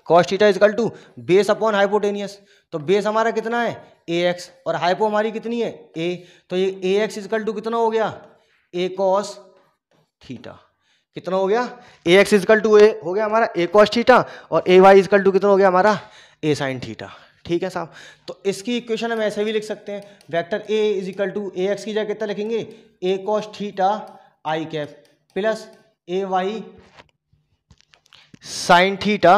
cos theta equal to base upon hypotenuse तो बेस हमारा कितना है ए एक्स और हाइपो हमारी कितनी है ए तो ये ए एक्स इजकल टू कितना हो गया ए कॉस थीटा कितना हो गया A X equal to A हो गया हमारा ए कॉस थीटा और ए वाई इजकल टू कितना हो गया हमारा ए साइन थीटा ठीक है साहब तो इसकी इक्वेशन हम ऐसे भी लिख सकते हैं vector A is equal to A X की जगह कितना लिखेंगे A cos theta I cap plus A Y sine theta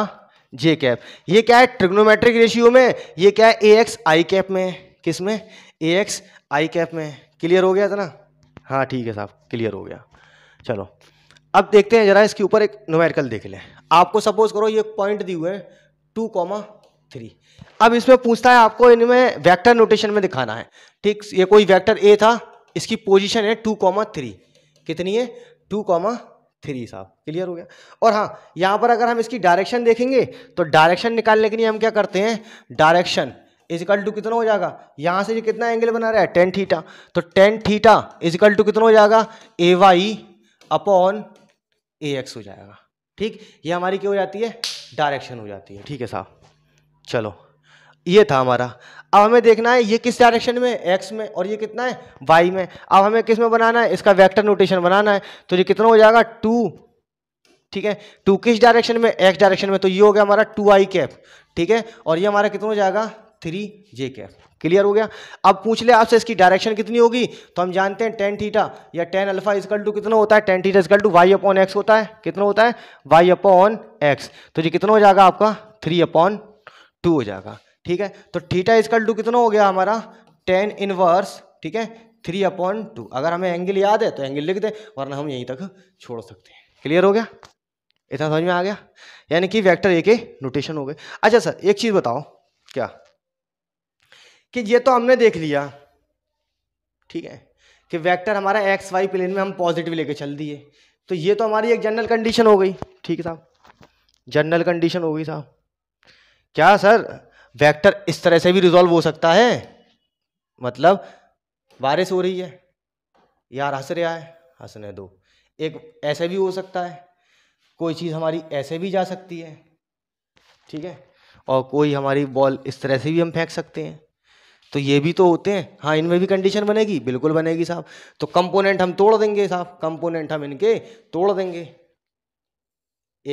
J cap ये क्या है ट्रिग्नोमेट्रिक रेशियो में ये क्या है ए एक्स आई कैप में किस में ए एक्स आई कैप में क्लियर हो गया था ना हाँ ठीक है साहब क्लियर हो गया चलो अब देखते हैं जरा इसके ऊपर एक नोमेरिकल देख लें आपको सपोज करो ये पॉइंट दिए हुए हैं टू कॉमा थ्री अब इसमें पूछता है आपको इनमें वेक्टर नोटेशन में दिखाना है ठीक ये कोई वेक्टर ए था इसकी पोजिशन है टू कॉमा थ्री कितनी है टू कॉमा थ्री साहब क्लियर हो गया और हाँ यहाँ पर अगर हम इसकी डायरेक्शन देखेंगे तो डायरेक्शन निकालने के लिए हम क्या करते हैं डायरेक्शन इजिकल टू कितना हो जाएगा यहाँ से ये कितना एंगल बना रहा है टेन थीटा तो टेन थीटा इजिकल टू कितना हो जाएगा A Y upon A X हो जाएगा ठीक ये हमारी क्या हो जाती है डायरेक्शन हो जाती है ठीक है साहब चलो ये था हमारा अब हमें देखना है ये किस डायरेक्शन में एक्स में और ये कितना है वाई में अब हमें किस में बनाना है इसका वेक्टर नोटेशन बनाना है तो ये कितना हो जाएगा टू ठीक है टू किस डायरेक्शन में एक्स डायरेक्शन में तो ये हो गया हमारा टू आई कैप ठीक है और ये हमारा कितना हो जाएगा थ्री जे कैप क्लियर हो गया अब पूछ ले आपसे इसकी डायरेक्शन कितनी होगी तो हम जानते हैं टेन थीटा या टेन अल्फा इजकल टू कितना होता है tan theta equal to Y upon X होता है कितना होता है वाई अपॉन एक्स तो ये कितना हो जाएगा आपका थ्री अपॉन टू हो जाएगा ठीक है तो थीटा इजकल टू कितना हो गया हमारा टेन इनवर्स ठीक है थ्री अपॉन टू अगर हमें एंगल याद है तो एंगल लिख दें वरना हम यहीं तक छोड़ सकते हैं क्लियर हो गया इतना समझ में आ गया यानी कि वेक्टर ए के नोटेशन हो गए अच्छा सर एक चीज़ बताओ क्या कि ये तो हमने देख लिया ठीक है कि वेक्टर हमारा एक्स वाई प्लेन में हम पॉजिटिव लेके चल दिए तो ये तो हमारी एक जनरल कंडीशन हो गई ठीक है साहब जनरल कंडीशन हो गई साहब क्या सर वेक्टर इस तरह से भी रिजोल्व हो सकता है मतलब बारिश हो रही है यार हंस रहा है हंसने दो एक ऐसे भी हो सकता है कोई चीज़ हमारी ऐसे भी जा सकती है ठीक है और कोई हमारी बॉल इस तरह से भी हम फेंक सकते हैं तो ये भी तो होते हैं हाँ इनमें भी कंडीशन बनेगी बिल्कुल बनेगी साहब तो कंपोनेंट हम तोड़ देंगे साहब कंपोनेंट हम इनके तोड़ देंगे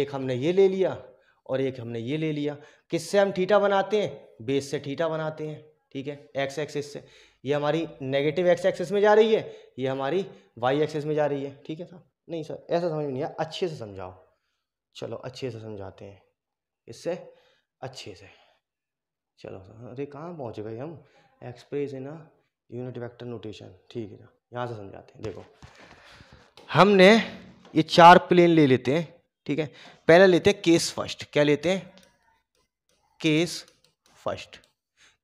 एक हमने ये ले लिया और एक हमने ये ले लिया किससे हम ठीठा बनाते हैं बेस से ठीठा बनाते हैं ठीक है एक्स एक्सिस से ये हमारी नेगेटिव एक्स एक्सिस में जा रही है ये हमारी वाई एक्सिस में जा रही है ठीक है सर नहीं सर ऐसा समझ नहीं आया अच्छे से समझाओ चलो अच्छे से समझाते हैं इससे अच्छे से चलो सर अरे कहाँ पहुँच गए हम एक्सप्रेस इन ना यूनिट वेक्टर नोटेशन ठीक है ना यहाँ से समझाते हैं देखो हमने ये चार प्लेन ले लेते हैं ठीक है पहले लेते हैं केस फर्स्ट क्या लेते हैं केस फर्स्ट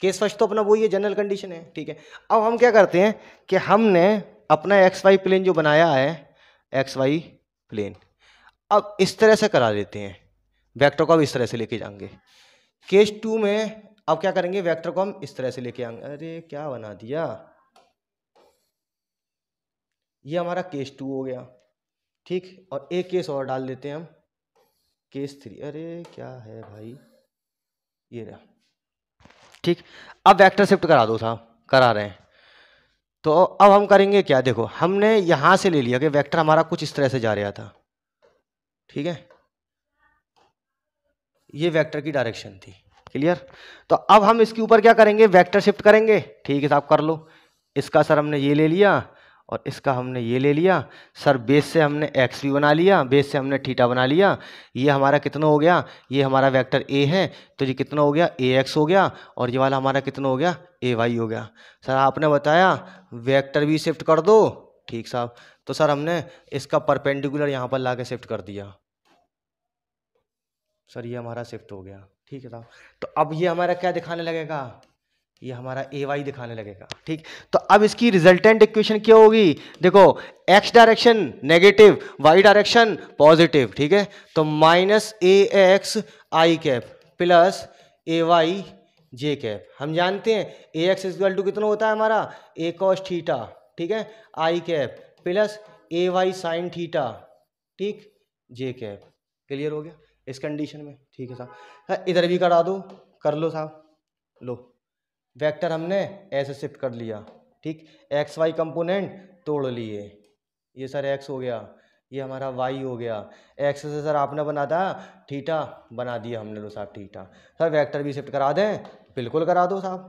केस फर्स्ट तो अपना वही है जनरल कंडीशन है ठीक है अब हम क्या करते हैं कि हमने अपना एक्स वाई प्लेन जो बनाया है एक्स वाई प्लेन अब इस तरह से करा लेते हैं वेक्टर को अब इस तरह से लेके जाएंगे केस टू में अब क्या करेंगे वेक्टर को हम इस तरह से लेके आएंगे अरे क्या बना दिया ये हमारा केस टू हो गया ठीक और एक केस और डाल देते हैं हम केस थ्री अरे क्या है भाई ये रहा ठीक अब वेक्टर शिफ्ट करा दो साहब करा रहे हैं तो अब हम करेंगे क्या देखो हमने यहाँ से ले लिया कि वेक्टर हमारा कुछ इस तरह से जा रहा था ठीक है ये वेक्टर की डायरेक्शन थी क्लियर तो अब हम इसके ऊपर क्या करेंगे वेक्टर शिफ्ट करेंगे ठीक है साहब कर लो इसका सर हमने ये ले लिया और इसका हमने ये ले लिया सर बेस से हमने एक्स भी बना लिया बेस से हमने ठीटा बना लिया ये हमारा कितना हो गया ये हमारा वेक्टर ए है तो ये कितना हो गया ए एक्स हो गया और ये वाला हमारा कितना हो गया ए वाई हो गया सर आपने बताया वेक्टर भी शिफ्ट कर दो ठीक साहब तो सर हमने इसका परपेंडिकुलर यहाँ पर ला के शिफ्ट कर दिया सर ये हमारा शिफ्ट हो गया ठीक है साहब तो अब ये हमारा क्या दिखाने लगेगा ये हमारा ए वाई दिखाने लगेगा ठीक तो अब इसकी रिजल्टेंट इक्वेशन क्या होगी देखो X direction negative Y direction positive ठीक है तो minus A X I cap plus A Y J cap हम जानते हैं ए एक्स इजल टू कितना होता है हमारा ए कॉस थीटा ठीक है I cap plus A Y sine theta ठीक जे कैप क्लियर हो गया इस कंडीशन में ठीक है साहब हाँ, इधर भी करा दो कर लो साहब लो वेक्टर हमने ऐसे शिफ्ट कर लिया ठीक एक्स वाई कंपोनेंट तोड़ लिए ये सर एक्स हो गया ये हमारा वाई हो गया एक्स से सर आपने बना था ठीठा बना दिया हमने लो साहब ठीठा सर वेक्टर भी शिफ्ट करा दें बिल्कुल करा दो साहब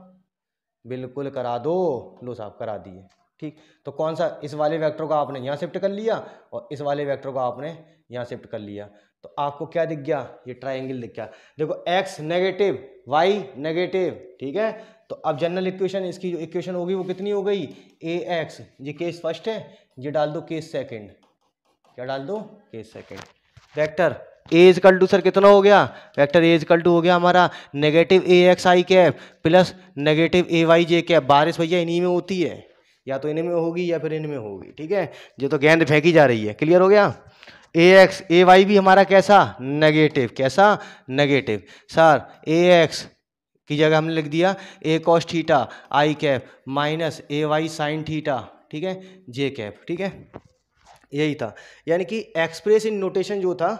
बिल्कुल करा दो लो साहब करा दिए ठीक तो कौन सा इस वाले वेक्टर को आपने यहाँ शिफ्ट कर लिया और इस वाले वेक्टर को आपने यहाँ शिफ्ट कर लिया तो आपको क्या दिख गया ये ट्राइंगल दिख गया देखो एक्स नेगेटिव वाई नेगेटिव ठीक है तो अब जनरल इक्वेशन इसकी जो इक्वेशन होगी वो कितनी हो गई ए एक्स ये केस फर्स्ट है ये डाल दो केस सेकंड क्या डाल दो case second vector A equal to sir कितना हो गया वेक्टर ए इजकल टू हो गया हमारा negative A X I cap plus negative A Y J cap बारिश भैया इन्हीं में होती है या तो इनमें होगी या फिर इनमें होगी ठीक है ये तो गेंद फेंकी जा रही है क्लियर हो गया ए एक्स ए वाई भी हमारा कैसा नेगेटिव कैसा नेगेटिव सर ए एक्स की जगह हमने लिख दिया A cos theta I cap minus A Y sine theta ठीक है जे कैप ठीक है यही था यानी कि एक्सप्रेस इन नोटेशन जो था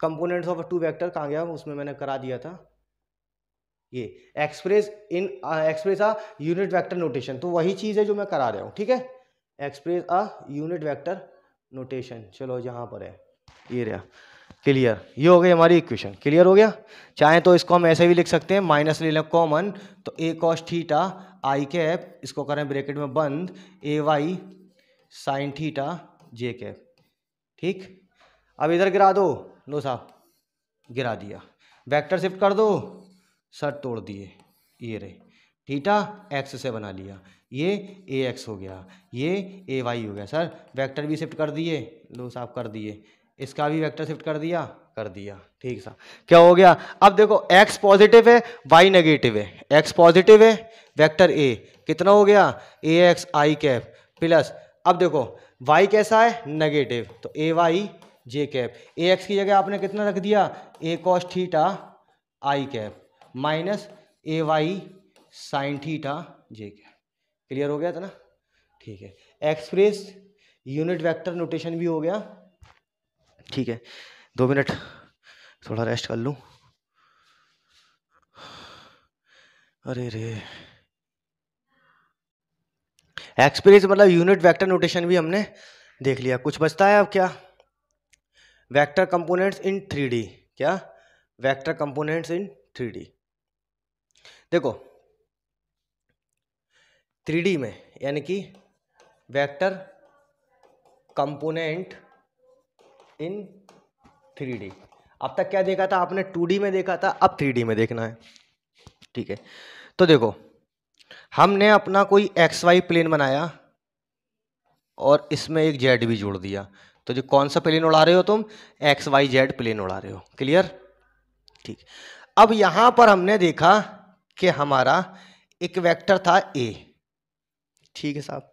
कंपोनेंट्स ऑफ टू वेक्टर कहाँ गया उसमें मैंने करा दिया था ये express in express a unit vector notation तो वही चीज़ है जो मैं करा रहा हूँ ठीक है express a unit vector notation चलो जहाँ पर है ये रहा क्लियर ये हो गई हमारी इक्वेशन क्लियर हो गया चाहे तो इसको हम ऐसे भी लिख सकते हैं माइनस ले लें कॉमन तो A cos theta I cap इसको करें ब्रैकेट में बंद A Y sine theta J cap ठीक अब इधर गिरा दो लो साहब गिरा दिया वेक्टर शिफ्ट कर दो सर तोड़ दिए ये रे थीटा एक्स से बना लिया ये ए एक्स हो गया ये ए वाई हो गया सर वेक्टर भी शिफ्ट कर दिए लो साफ कर दिए इसका भी वेक्टर शिफ्ट कर दिया कर दिया ठीक सा क्या हो गया अब देखो x पॉजिटिव है y नेगेटिव है x पॉजिटिव है वेक्टर a कितना हो गया A X I cap plus अब देखो y कैसा है नेगेटिव तो A Y J cap A X की जगह आपने कितना रख दिया A cos theta I cap minus A Y sine theta J cap clear हो गया था ना ठीक है एक्सप्रेस यूनिट वेक्टर नोटेशन भी हो गया ठीक है दो मिनट थोड़ा रेस्ट कर लूँ अरे रे एक्सपीरियंस मतलब यूनिट वेक्टर नोटेशन भी हमने देख लिया कुछ बचता है अब क्या वेक्टर कंपोनेंट्स इन थ्री क्या वेक्टर कंपोनेंट्स इन थ्री देखो थ्री में यानी कि vector component in three D अब तक क्या देखा था आपने टू डी में देखा था अब थ्री डी में देखना है ठीक है तो देखो हमने अपना कोई एक्स वाई प्लेन बनाया और इसमें एक जेड भी जोड़ दिया तो जो कौन सा प्लेन उड़ा रहे हो तुम एक्स वाई जेड प्लेन उड़ा रहे हो क्लियर ठीक अब यहां पर हमने देखा कि हमारा एक वेक्टर था ए ठीक है साहब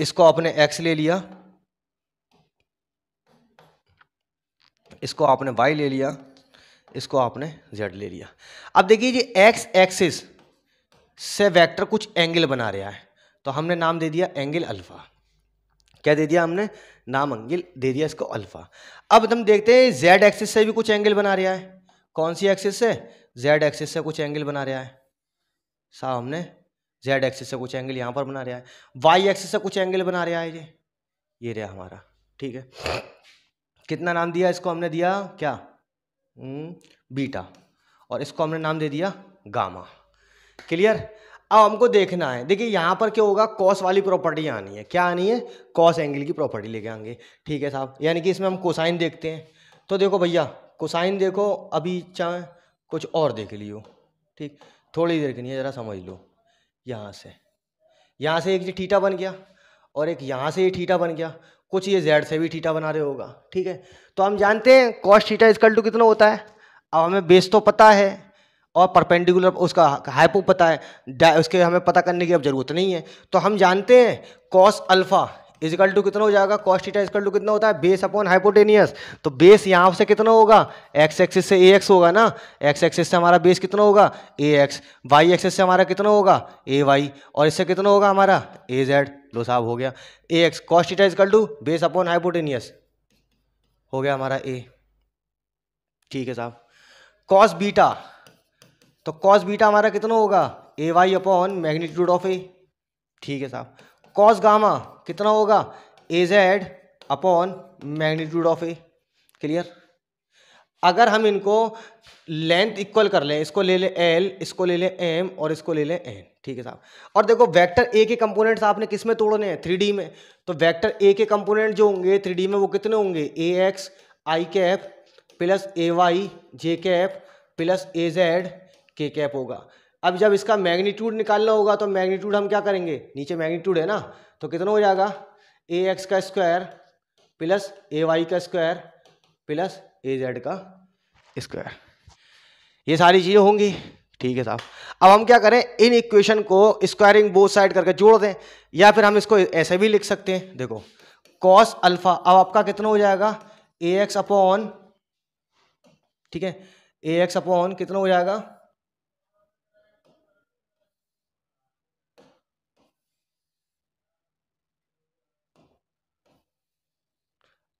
इसको आपने एक्स ले लिया इसको आपने वाई ले लिया इसको आपने जेड ले लिया अब देखिए जी एक्स एक्सिस से वेक्टर कुछ एंगल बना रहा है तो हमने नाम दे दिया एंगल अल्फ़ा क्या दे दिया हमने नाम एंगल दे दिया इसको अल्फ़ा अब हम देखते हैं जेड एक्सिस से भी कुछ एंगल बना रहा है कौन सी एक्सिस से जेड एक्सिस से कुछ एंगल बना रहा है साहब हमने जेड एक्सिस से कुछ एंगल यहाँ पर बना रहा है वाई एक्सिस से कुछ एंगल बना रहा है ये ये रहा हमारा ठीक है कितना नाम दिया इसको हमने दिया क्या हम्म, बीटा और इसको हमने नाम दे दिया गामा क्लियर अब हमको देखना है देखिए यहाँ पर क्या होगा कॉस वाली प्रॉपर्टी आनी है क्या आनी है कॉस एंगल की प्रॉपर्टी लेके आएंगे ठीक है साहब यानी कि इसमें हम कोसाइन देखते हैं तो देखो भैया कोसाइन देखो अभी चाहे कुछ और देख लियो ठीक थोड़ी देर के लिए ज़रा समझ लो यहाँ से यहाँ से एक ये बन गया और एक यहाँ से ये ठीटा बन गया कुछ ये जेड से भी ठीटा बना रहे होगा ठीक है तो हम जानते हैं कॉस्ट थीटा इसकल टू कितना होता है अब हमें बेस तो पता है और परपेंडिकुलर उसका हाइपो पता है उसके हमें पता करने की अब ज़रूरत नहीं है तो हम जानते हैं कॉस अल्फ़ा इजकल टू कितना हो जाएगा कॉस्ट थीटा इजिकल टू कितना होता है बेस अपॉन हाइपोटेनियस तो बेस यहाँ से कितना होगा एक्स एक्सिस से ए एक्स होगा ना एक्स एक्सिस से हमारा बेस कितना होगा ए एक्स वाई एक्सिस से हमारा कितना होगा ए वाई और इससे कितना होगा हमारा ए जेड लो साहब हो गया A X cos theta equal to base upon hypotenuse हो गया हमारा ए ठीक है साहब कॉस बीटा तो कॉस बीटा हमारा कितना होगा A Y upon magnitude of A ठीक है साहब कॉस गामा कितना होगा A Z upon magnitude of A clear अगर हम इनको लेंथ इक्वल कर लें इसको ले लें एल इसको ले लें एम और इसको ले लें एन ठीक है साहब और देखो वेक्टर ए के कंपोनेंट्स आपने किस में तोड़ने हैं थ्री डी में तो वेक्टर ए के कंपोनेंट जो होंगे थ्री डी में वो कितने होंगे A X I cap plus A Y J cap plus A Z K cap होगा अब जब इसका मैग्नीट्यूड निकालना होगा तो मैग्नीट्यूड हम क्या करेंगे नीचे मैग्नीट्यूड है ना तो कितना हो जाएगा ए एक्स का स्क्वायर प्लस ए वाई का स्क्वायर प्लस ए जेड का स्क्वायर ये सारी चीज़ें होंगी ठीक है साहब अब हम क्या करें इन इक्वेशन को स्क्वायरिंग बोथ साइड करके जोड़ दें या फिर हम इसको ऐसे भी लिख सकते हैं देखो कॉस अल्फा अब आपका कितना हो जाएगा ए एक्स अपॉन ठीक है ए एक्स अपॉन कितना हो जाएगा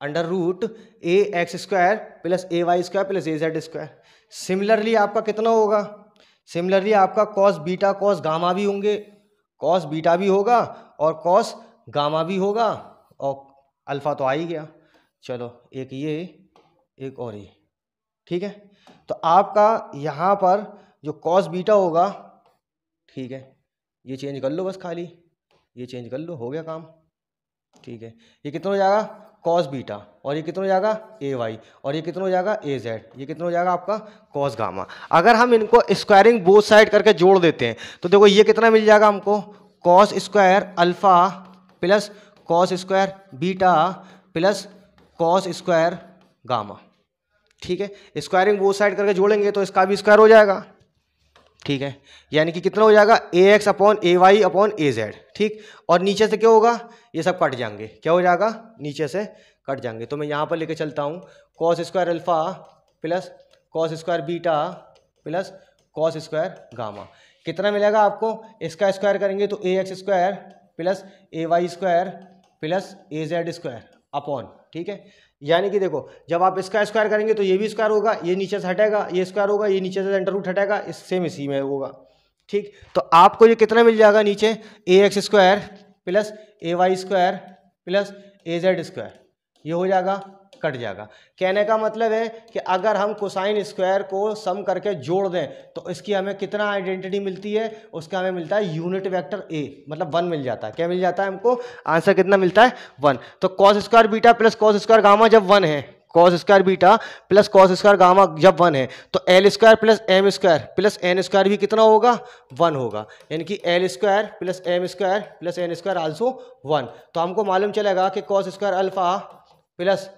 अंडर रूट ए एक्स स्क्वायर प्लस ए वाई स्क्वायर प्लस ए जेड स्क्वायर सिमिलरली आपका कितना होगा सिमिलरली आपका कॉस बीटा कॉस गामा भी होंगे कॉस बीटा भी होगा और कॉस गामा भी होगा और अल्फ़ा तो आ ही गया चलो एक ये एक और ये ठीक है तो आपका यहाँ पर जो कॉस बीटा होगा ठीक है ये चेंज कर लो बस खाली ये चेंज कर लो हो गया काम ठीक है ये कितना हो जाएगा कॉस बीटा और ये कितना हो जाएगा ए वाई और ये कितना हो जाएगा ए जेड ये कितना हो जाएगा आपका कॉस गामा अगर हम इनको स्क्वायरिंग बोथ साइड करके जोड़ देते हैं तो देखो ये कितना मिल जाएगा हमको cos square alpha plus cos square beta plus cos square gamma ठीक है स्क्वायरिंग बोथ साइड करके जोड़ेंगे तो इसका भी स्क्वायर हो जाएगा ठीक है यानी कि कितना हो जाएगा A X upon A Y upon A Z ठीक और नीचे से क्या होगा ये सब कट जाएंगे क्या हो जाएगा नीचे से कट जाएंगे तो मैं यहाँ पर लेके चलता हूँ cos square alpha plus cos square beta plus cos square gamma कितना मिलेगा आपको इसका स्क्वायर करेंगे तो a x square plus A Y square plus A Z square upon ठीक है यानी कि देखो जब आप इसका स्क्वायर करेंगे तो ये भी स्क्वायर होगा ये नीचे से हटेगा ये स्क्वायर होगा ये नीचे से सेंटर रूट हटेगा इस सेम इसी में होगा ठीक तो आपको ये कितना मिल जाएगा नीचे a x square plus A Y square plus A Z square ये हो जाएगा कट जाएगा कहने का मतलब है कि अगर हम कोसाइन स्क्वायर को सम करके जोड़ दें तो इसकी हमें कितना आइडेंटिटी मिलती है उसका हमें मिलता है यूनिट वेक्टर ए मतलब वन मिल जाता है क्या मिल जाता है हमको आंसर कितना मिलता है वन तो cos square beta plus cos square gamma जब वन है cos square beta plus cos square gamma जब वन है तो l square plus m square plus n square भी कितना होगा वन होगा यानी कि l square plus m square plus n square also one तो हमको मालूम चलेगा कि cos square alpha plus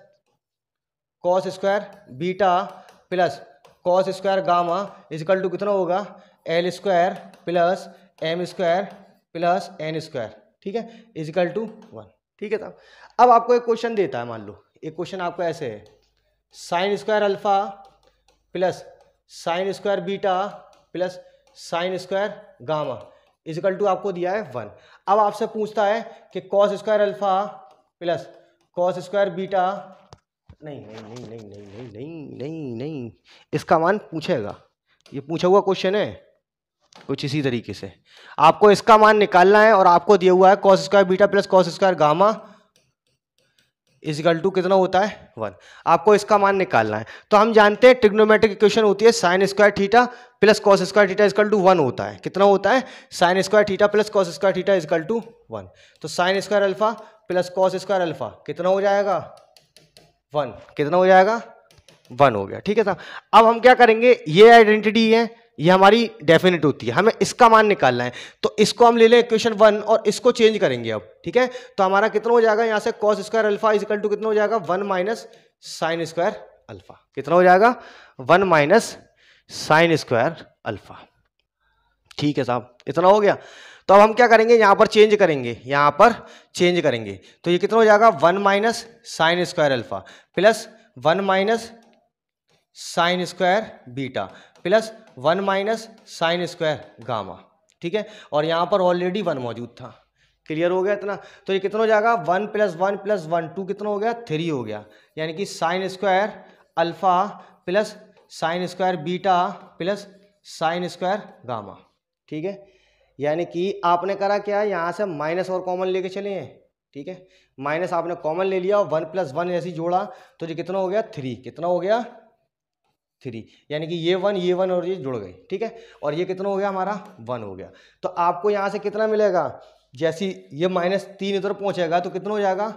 cos square beta plus cos square gamma equal to कितना होगा L square plus m square plus n square ठीक है is equal to one ठीक है साहब अब आपको एक क्वेश्चन देता है मान लो एक क्वेश्चन आपको ऐसे है sine square alpha plus sine square beta plus sine square gamma equal to आपको दिया है वन अब आपसे पूछता है कि cos square alpha plus cos square beta नहीं नहीं नहीं नहीं नहीं नहीं नहीं नहीं नहीं इसका मान पूछेगा ये पूछा हुआ क्वेश्चन है कुछ इसी तरीके से आपको इसका मान निकालना है और आपको दिया हुआ है cos square beta plus cos square gamma equal to कितना होता है वन आपको इसका मान निकालना है तो हम जानते हैं ट्रिग्नोमेट्रिक इक्वेशन होती है sine square theta plus cos square theta equal to one होता है कितना होता है sine square theta plus cos square theta equal to one तो sine square alpha plus cos square alpha कितना हो जाएगा वन कितना हो जाएगा वन हो गया ठीक है साहब अब हम क्या करेंगे ये आइडेंटिटी है ये हमारी डेफिनेट होती है हमें इसका मान निकालना है तो इसको हम ले लें इक्वेशन वन और इसको चेंज करेंगे अब ठीक है तो हमारा कितना हो जाएगा यहाँ से cos square alpha equal to कितना हो जाएगा one minus sine square alpha कितना हो जाएगा one minus sine square alpha ठीक है साहब इतना हो गया तो अब हम क्या करेंगे यहाँ पर चेंज करेंगे यहाँ पर चेंज करेंगे तो ये कितना हो जाएगा one minus sine square alpha plus one minus sine square beta plus one minus sine square gamma ठीक है और यहाँ पर ऑलरेडी वन मौजूद था क्लियर हो गया इतना तो ये कितना हो जाएगा one plus one plus one two कितना हो गया थ्री हो गया यानी कि sine square alpha plus sine square beta plus sine square gamma ठीक है यानी कि आपने करा क्या है यहाँ से माइनस और कॉमन लेके चले हैं ठीक है माइनस आपने कॉमन ले लिया और वन प्लस वन ऐसे जोड़ा तो ये कितना हो गया थ्री कितना हो गया थ्री यानी कि ये वन ये वन और ये जुड़ गई ठीक है और ये कितना हो गया हमारा वन हो गया तो आपको यहाँ से कितना मिलेगा जैसी ये माइनस तीन इधर पहुँचेगा तो कितना हो जाएगा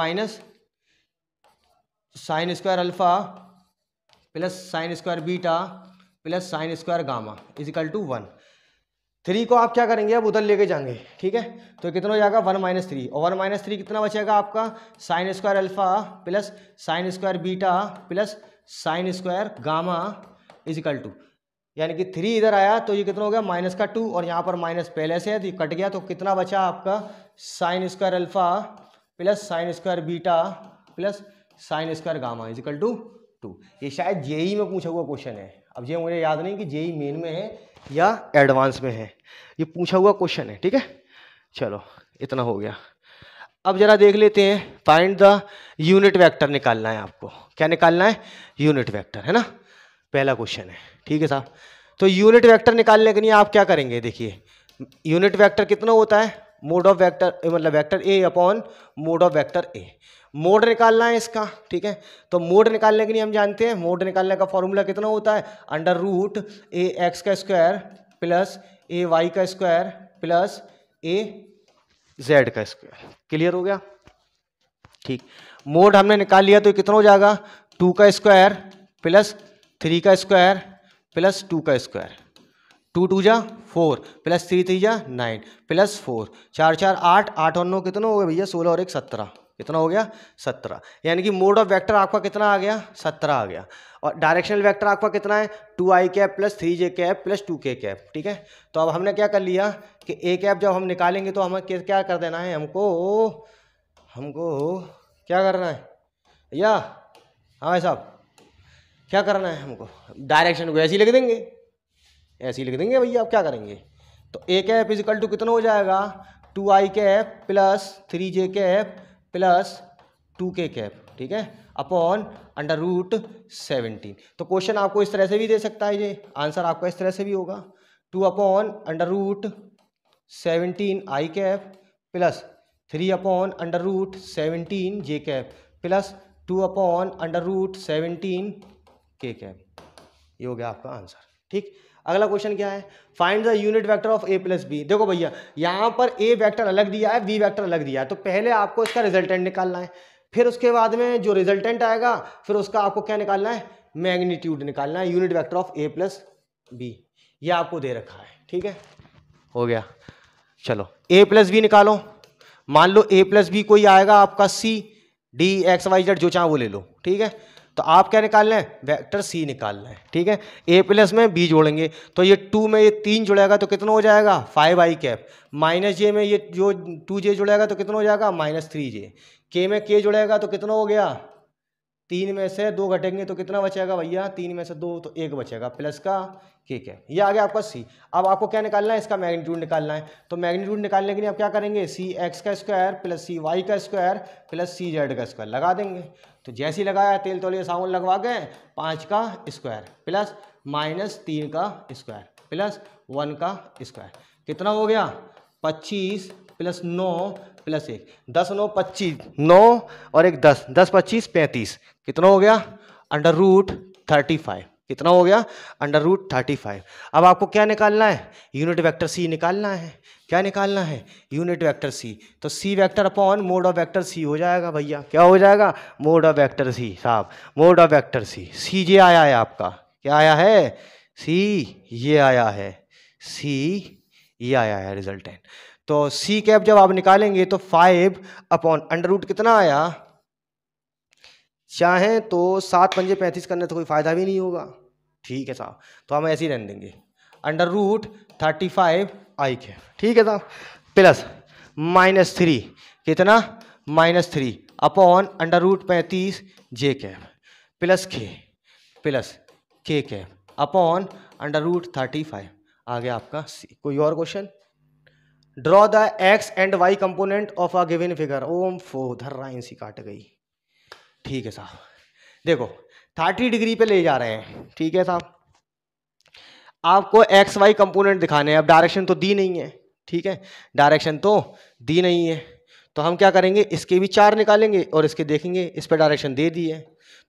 minus sine square alpha plus sine square beta plus sine square gamma equal to one three को आप क्या करेंगे अब उधर लेके जाएंगे ठीक है तो कितना हो जाएगा वन माइनस थ्री और वन माइनस थ्री कितना बचेगा आपका sine square alpha plus sine square beta plus sine square gamma equal to यानी कि थ्री इधर आया तो ये कितना हो गया माइनस का टू और यहाँ पर माइनस पहले से है तो ये कट गया तो कितना बचा आपका sine square alpha plus sine square beta plus sine square gamma equal to two ये शायद जेई e में पूछा हुआ क्वेश्चन है अब ये मुझे याद नहीं कि जेई मेन e में है या एडवांस में है ये पूछा हुआ क्वेश्चन है ठीक है चलो इतना हो गया अब जरा देख लेते हैं फाइंड द यूनिट वेक्टर निकालना है आपको क्या निकालना है यूनिट वेक्टर है ना पहला क्वेश्चन है ठीक है साहब तो यूनिट वेक्टर निकालने के लिए आप क्या करेंगे देखिए यूनिट वेक्टर कितना होता है मोड ऑफ वेक्टर मतलब vector a upon mod of vector a mod निकालना है इसका ठीक है तो मोड निकालने के लिए हम जानते हैं मोड निकालने का फॉर्मूला कितना होता है अंडर रूट ए एक्स का स्क्वायर प्लस ए वाई का स्क्वायर प्लस ए जेड का स्क्वायर क्लियर हो गया ठीक मोड हमने निकाल लिया तो कितना हो जाएगा टू का स्क्वायर प्लस थ्री का स्क्वायर प्लस टू का स्क्वायर टू टू जा फोर प्लस थ्री थ्री जा नाइन प्लस फोर चार चार आठ आठ और नौ कितना हो गया भैया सोलह और एक सत्रह कितना हो गया सत्रह यानी कि मोड ऑफ वेक्टर आपका कितना आ गया सत्रह आ गया और डायरेक्शनल वेक्टर आपका कितना है two i cap plus three j cap plus two k cap ठीक है तो अब हमने क्या कर लिया कि ए कैप जब हम निकालेंगे तो हमें क्या कर देना है हमको हमको क्या करना है या हाँ भाई साहब क्या करना है हमको डायरेक्शन को ऐसी लिख देंगे ऐसी लिख देंगे भैया आप क्या करेंगे तो ए कैप इजिकल टू कितना हो जाएगा two i cap plus three j cap plus two k cap ठीक है अपॉन अंडर रूट सेवनटीन तो क्वेश्चन आपको इस तरह से भी दे सकता है ये आंसर आपका इस तरह से भी होगा two upon under root seventeen i cap plus three upon under root seventeen j cap plus two upon under root seventeen k cap ये हो गया आपका आंसर ठीक अगला क्वेश्चन क्या है find the unit vector of a plus b देखो भैया यहाँ पर ए वैक्टर अलग दिया है बी वैक्टर अलग दिया है तो पहले आपको इसका रिजल्टेंट निकालना है फिर उसके बाद में जो रिजल्टेंट आएगा फिर उसका आपको क्या निकालना है मैग्नीट्यूड निकालना है unit vector of a plus b ये आपको दे रखा है ठीक है हो गया चलो ए प्लस बी निकालो मान लो ए प्लस बी कोई आएगा आपका c d x Y z जो चाहे वो ले लो ठीक है तो आप क्या निकालना है वेक्टर सी निकालना है ठीक है ए प्लस में बी जोड़ेंगे तो ये टू में ये तीन जुड़ेगा तो कितना हो जाएगा फाइव आई कैप माइनस जे में ये जो टू जे जुड़ेगा तो कितना हो जाएगा माइनस थ्री जे के में के जुड़ेगा तो कितना हो गया तीन में से दो घटेंगे तो कितना बचेगा भैया तीन में से दो तो एक बचेगा प्लस का ठीक है ये आ गया आपका सी अब आपको क्या निकालना है इसका मैग्नीट्यूड निकालना है तो मैग्नीट्यूड निकालने के लिए आप क्या करेंगे सी एक्स का स्क्वायर प्लस सी वाई का स्क्वायर प्लस सी जेड का स्क्वायर लगा देंगे तो जैसे ही लगाया तेल तोलिए साबुन लगवा के पाँच का स्क्वायर प्लस माइनस तीन का स्क्वायर प्लस वन का स्क्वायर कितना हो गया पच्चीस प्लस नौ प्लस एक दस नौ पच्चीस नौ और एक दस दस पच्चीस पैंतीस कितना हो गया अंडर रूट थर्टी फाइव कितना हो गया अंडर रूट थर्टी फाइव अब आपको क्या निकालना है यूनिट वेक्टर सी निकालना है क्या निकालना है यूनिट वेक्टर सी तो c vector upon mod of vector c हो जाएगा भैया क्या हो जाएगा मोड ऑफ वेक्टर सी साहब mod of vector c c j आया है आपका क्या आया है सी ये आया है सी ये आया है रिजल्टेंट तो सी कैप जब आप निकालेंगे तो फाइव अपॉन अंडर रूट कितना आया चाहें तो सात पंजे पैंतीस करने तो कोई फ़ायदा भी नहीं होगा ठीक है साहब तो हम ऐसे ही रहने देंगे अंडर रूट थर्टी फाइव आई कैप ठीक है साहब प्लस माइनस थ्री कितना minus three upon under root पैंतीस J cap plus K plus K cap upon under root thirty five आ गया आपका सी कोई और question draw the X and Y component of a given figure ओम फो धर राइन सी काट गई ठीक है साहब देखो थर्टी डिग्री पे ले जा रहे हैं ठीक है साहब आपको एक्स वाई कंपोनेंट दिखाने हैं अब डायरेक्शन तो दी नहीं है ठीक है डायरेक्शन तो दी नहीं है तो हम क्या करेंगे इसके भी चार निकालेंगे और इसके देखेंगे इस पर डायरेक्शन दे दी है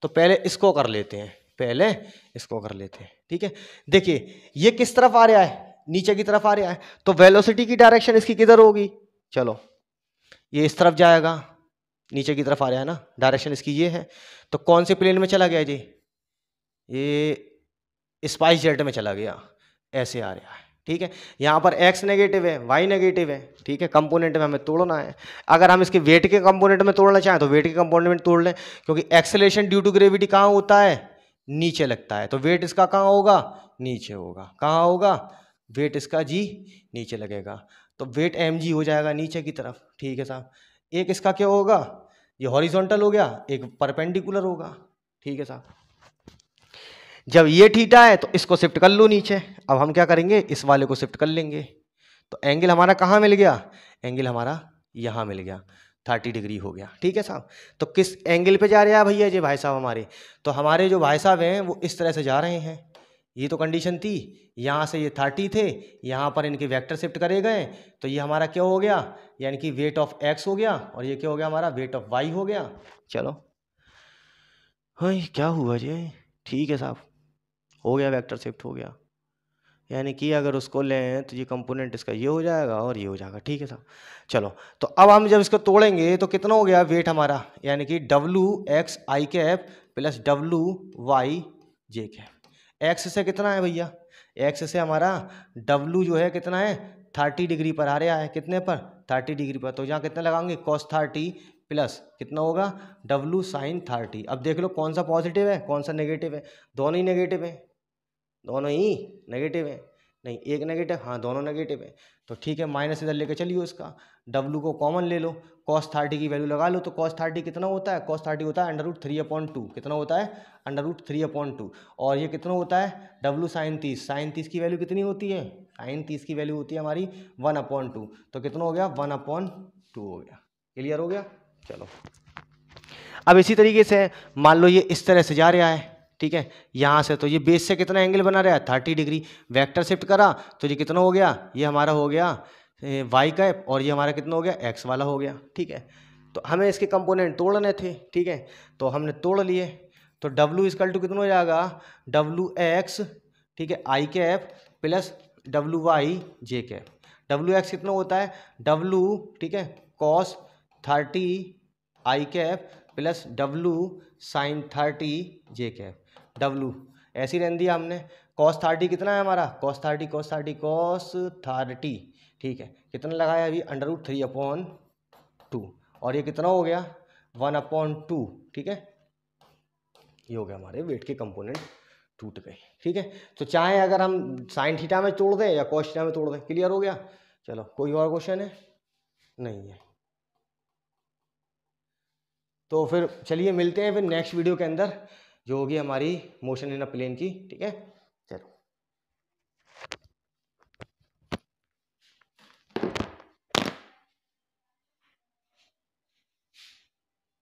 तो पहले इसको कर लेते हैं पहले इसको कर लेते हैं ठीक है देखिए ये किस तरफ आ रहा है नीचे की तरफ आ रहा है तो वेलोसिटी की डायरेक्शन इसकी किधर होगी चलो ये इस तरफ जाएगा नीचे की तरफ आ रहा है ना डायरेक्शन इसकी ये है तो कौन से प्लेन में चला गया जी ये स्पाइस जेट में चला गया ऐसे आ रहा है ठीक है यहाँ पर एक्स नेगेटिव है वाई नेगेटिव है ठीक है कंपोनेंट में हमें तोड़ना है अगर हम इसके वेट के कंपोनेंट में तोड़ना चाहें तो वेट के कंपोनेंट में तोड़ लें क्योंकि एक्सेलेशन ड्यू टू ग्रेविटी कहाँ होता है नीचे लगता है तो वेट इसका कहाँ होगा नीचे होगा कहाँ होगा वेट इसका जी नीचे लगेगा तो वेट एम जी हो जाएगा नीचे की तरफ ठीक है साहब एक इसका क्या होगा ये हॉरिजॉन्टल हो गया एक परपेंडिकुलर होगा ठीक है साहब जब ये ठीटा है तो इसको शिफ्ट कर लो नीचे अब हम क्या करेंगे इस वाले को शिफ्ट कर लेंगे तो एंगल हमारा कहाँ मिल गया एंगल हमारा यहाँ मिल गया थर्टी डिग्री हो गया ठीक है साहब तो किस एंगल पे जा रहे हैं भैया जी भाई साहब हमारे तो हमारे जो भाई साहब हैं वो इस तरह से जा रहे हैं ये तो कंडीशन थी यहाँ से ये थर्टी थे यहाँ पर इनके वेक्टर शिफ्ट करे गए तो ये हमारा क्या हो गया यानी कि वेट ऑफ एक्स हो गया और ये क्या हो गया हमारा वेट ऑफ वाई हो गया चलो हाँ क्या हुआ जी ठीक है साहब हो गया वेक्टर शिफ्ट हो गया यानी कि अगर उसको लें तो ये कंपोनेंट इसका ये हो जाएगा और ये हो जाएगा ठीक है साहब चलो तो अब हम जब इसको तोड़ेंगे तो कितना हो गया वेट हमारा यानी कि W X I cap plus W Y J cap X से कितना है भैया एक्स से हमारा डब्लू जो है कितना है थर्टी डिग्री पर आ रहा है कितने पर थर्टी डिग्री पर तो यहाँ कितना लगाऊंगे कॉस थर्टी प्लस कितना होगा डब्लू साइन थर्टी अब देख लो कौन सा पॉजिटिव है कौन सा नेगेटिव है दोनों ही नेगेटिव है दोनों ही नेगेटिव है नहीं एक नेगेटिव हाँ दोनों नेगेटिव है तो ठीक है माइनस इधर लेके चलिए उसका डब्लू को कॉमन ले लो कॉस थर्टी की वैल्यू लगा लो तो कॉस थर्टी कितना होता है कॉस थर्टी होता है under root three upon two कितना होता है under root three upon two और ये कितना होता है डब्ल्यू साइन तीस साइन तीस की वैल्यू कितनी होती है साइन तीस की वैल्यू होती है हमारी वन अपॉइंट टू तो कितना हो गया वन अपॉइंट टू हो गया क्लियर हो गया चलो अब इसी तरीके से मान लो ये इस तरह से जा रहा है ठीक है यहाँ से तो ये बेस से कितना एंगल बना रहा है थर्टी डिग्री वैक्टर शिफ्ट करा तो ये कितना हो गया ये हमारा हो गया वाई का और ये हमारा कितना हो गया एक्स वाला हो गया ठीक है तो हमें इसके कंपोनेंट तोड़ने थे ठीक है तो हमने तोड़ लिए तो डब्लू इसकल टू कितना हो जाएगा डब्लू एक्स ठीक है I cap plus W Y J cap W X कितना होता है डब्लू ठीक है cos thirty I cap plus W sine thirty J cap W ऐसी रहने दिया हमने कॉस थर्टी कितना है हमारा cos thirty cos thirty cos thirty ठीक है कितना लगाया अभी under root three upon two और ये कितना हो गया वन अपॉन टू ठीक है ये हो गया हमारे वेट के कंपोनेंट टूट गए ठीक है तो चाहे अगर हम साइन थीटा में तोड़ दें या कॉस्टा में तोड़ दें क्लियर हो गया चलो कोई और क्वेश्चन है नहीं है तो फिर चलिए मिलते हैं फिर नेक्स्ट वीडियो के अंदर जो होगी हमारी मोशन इन अ प्लेन की ठीक है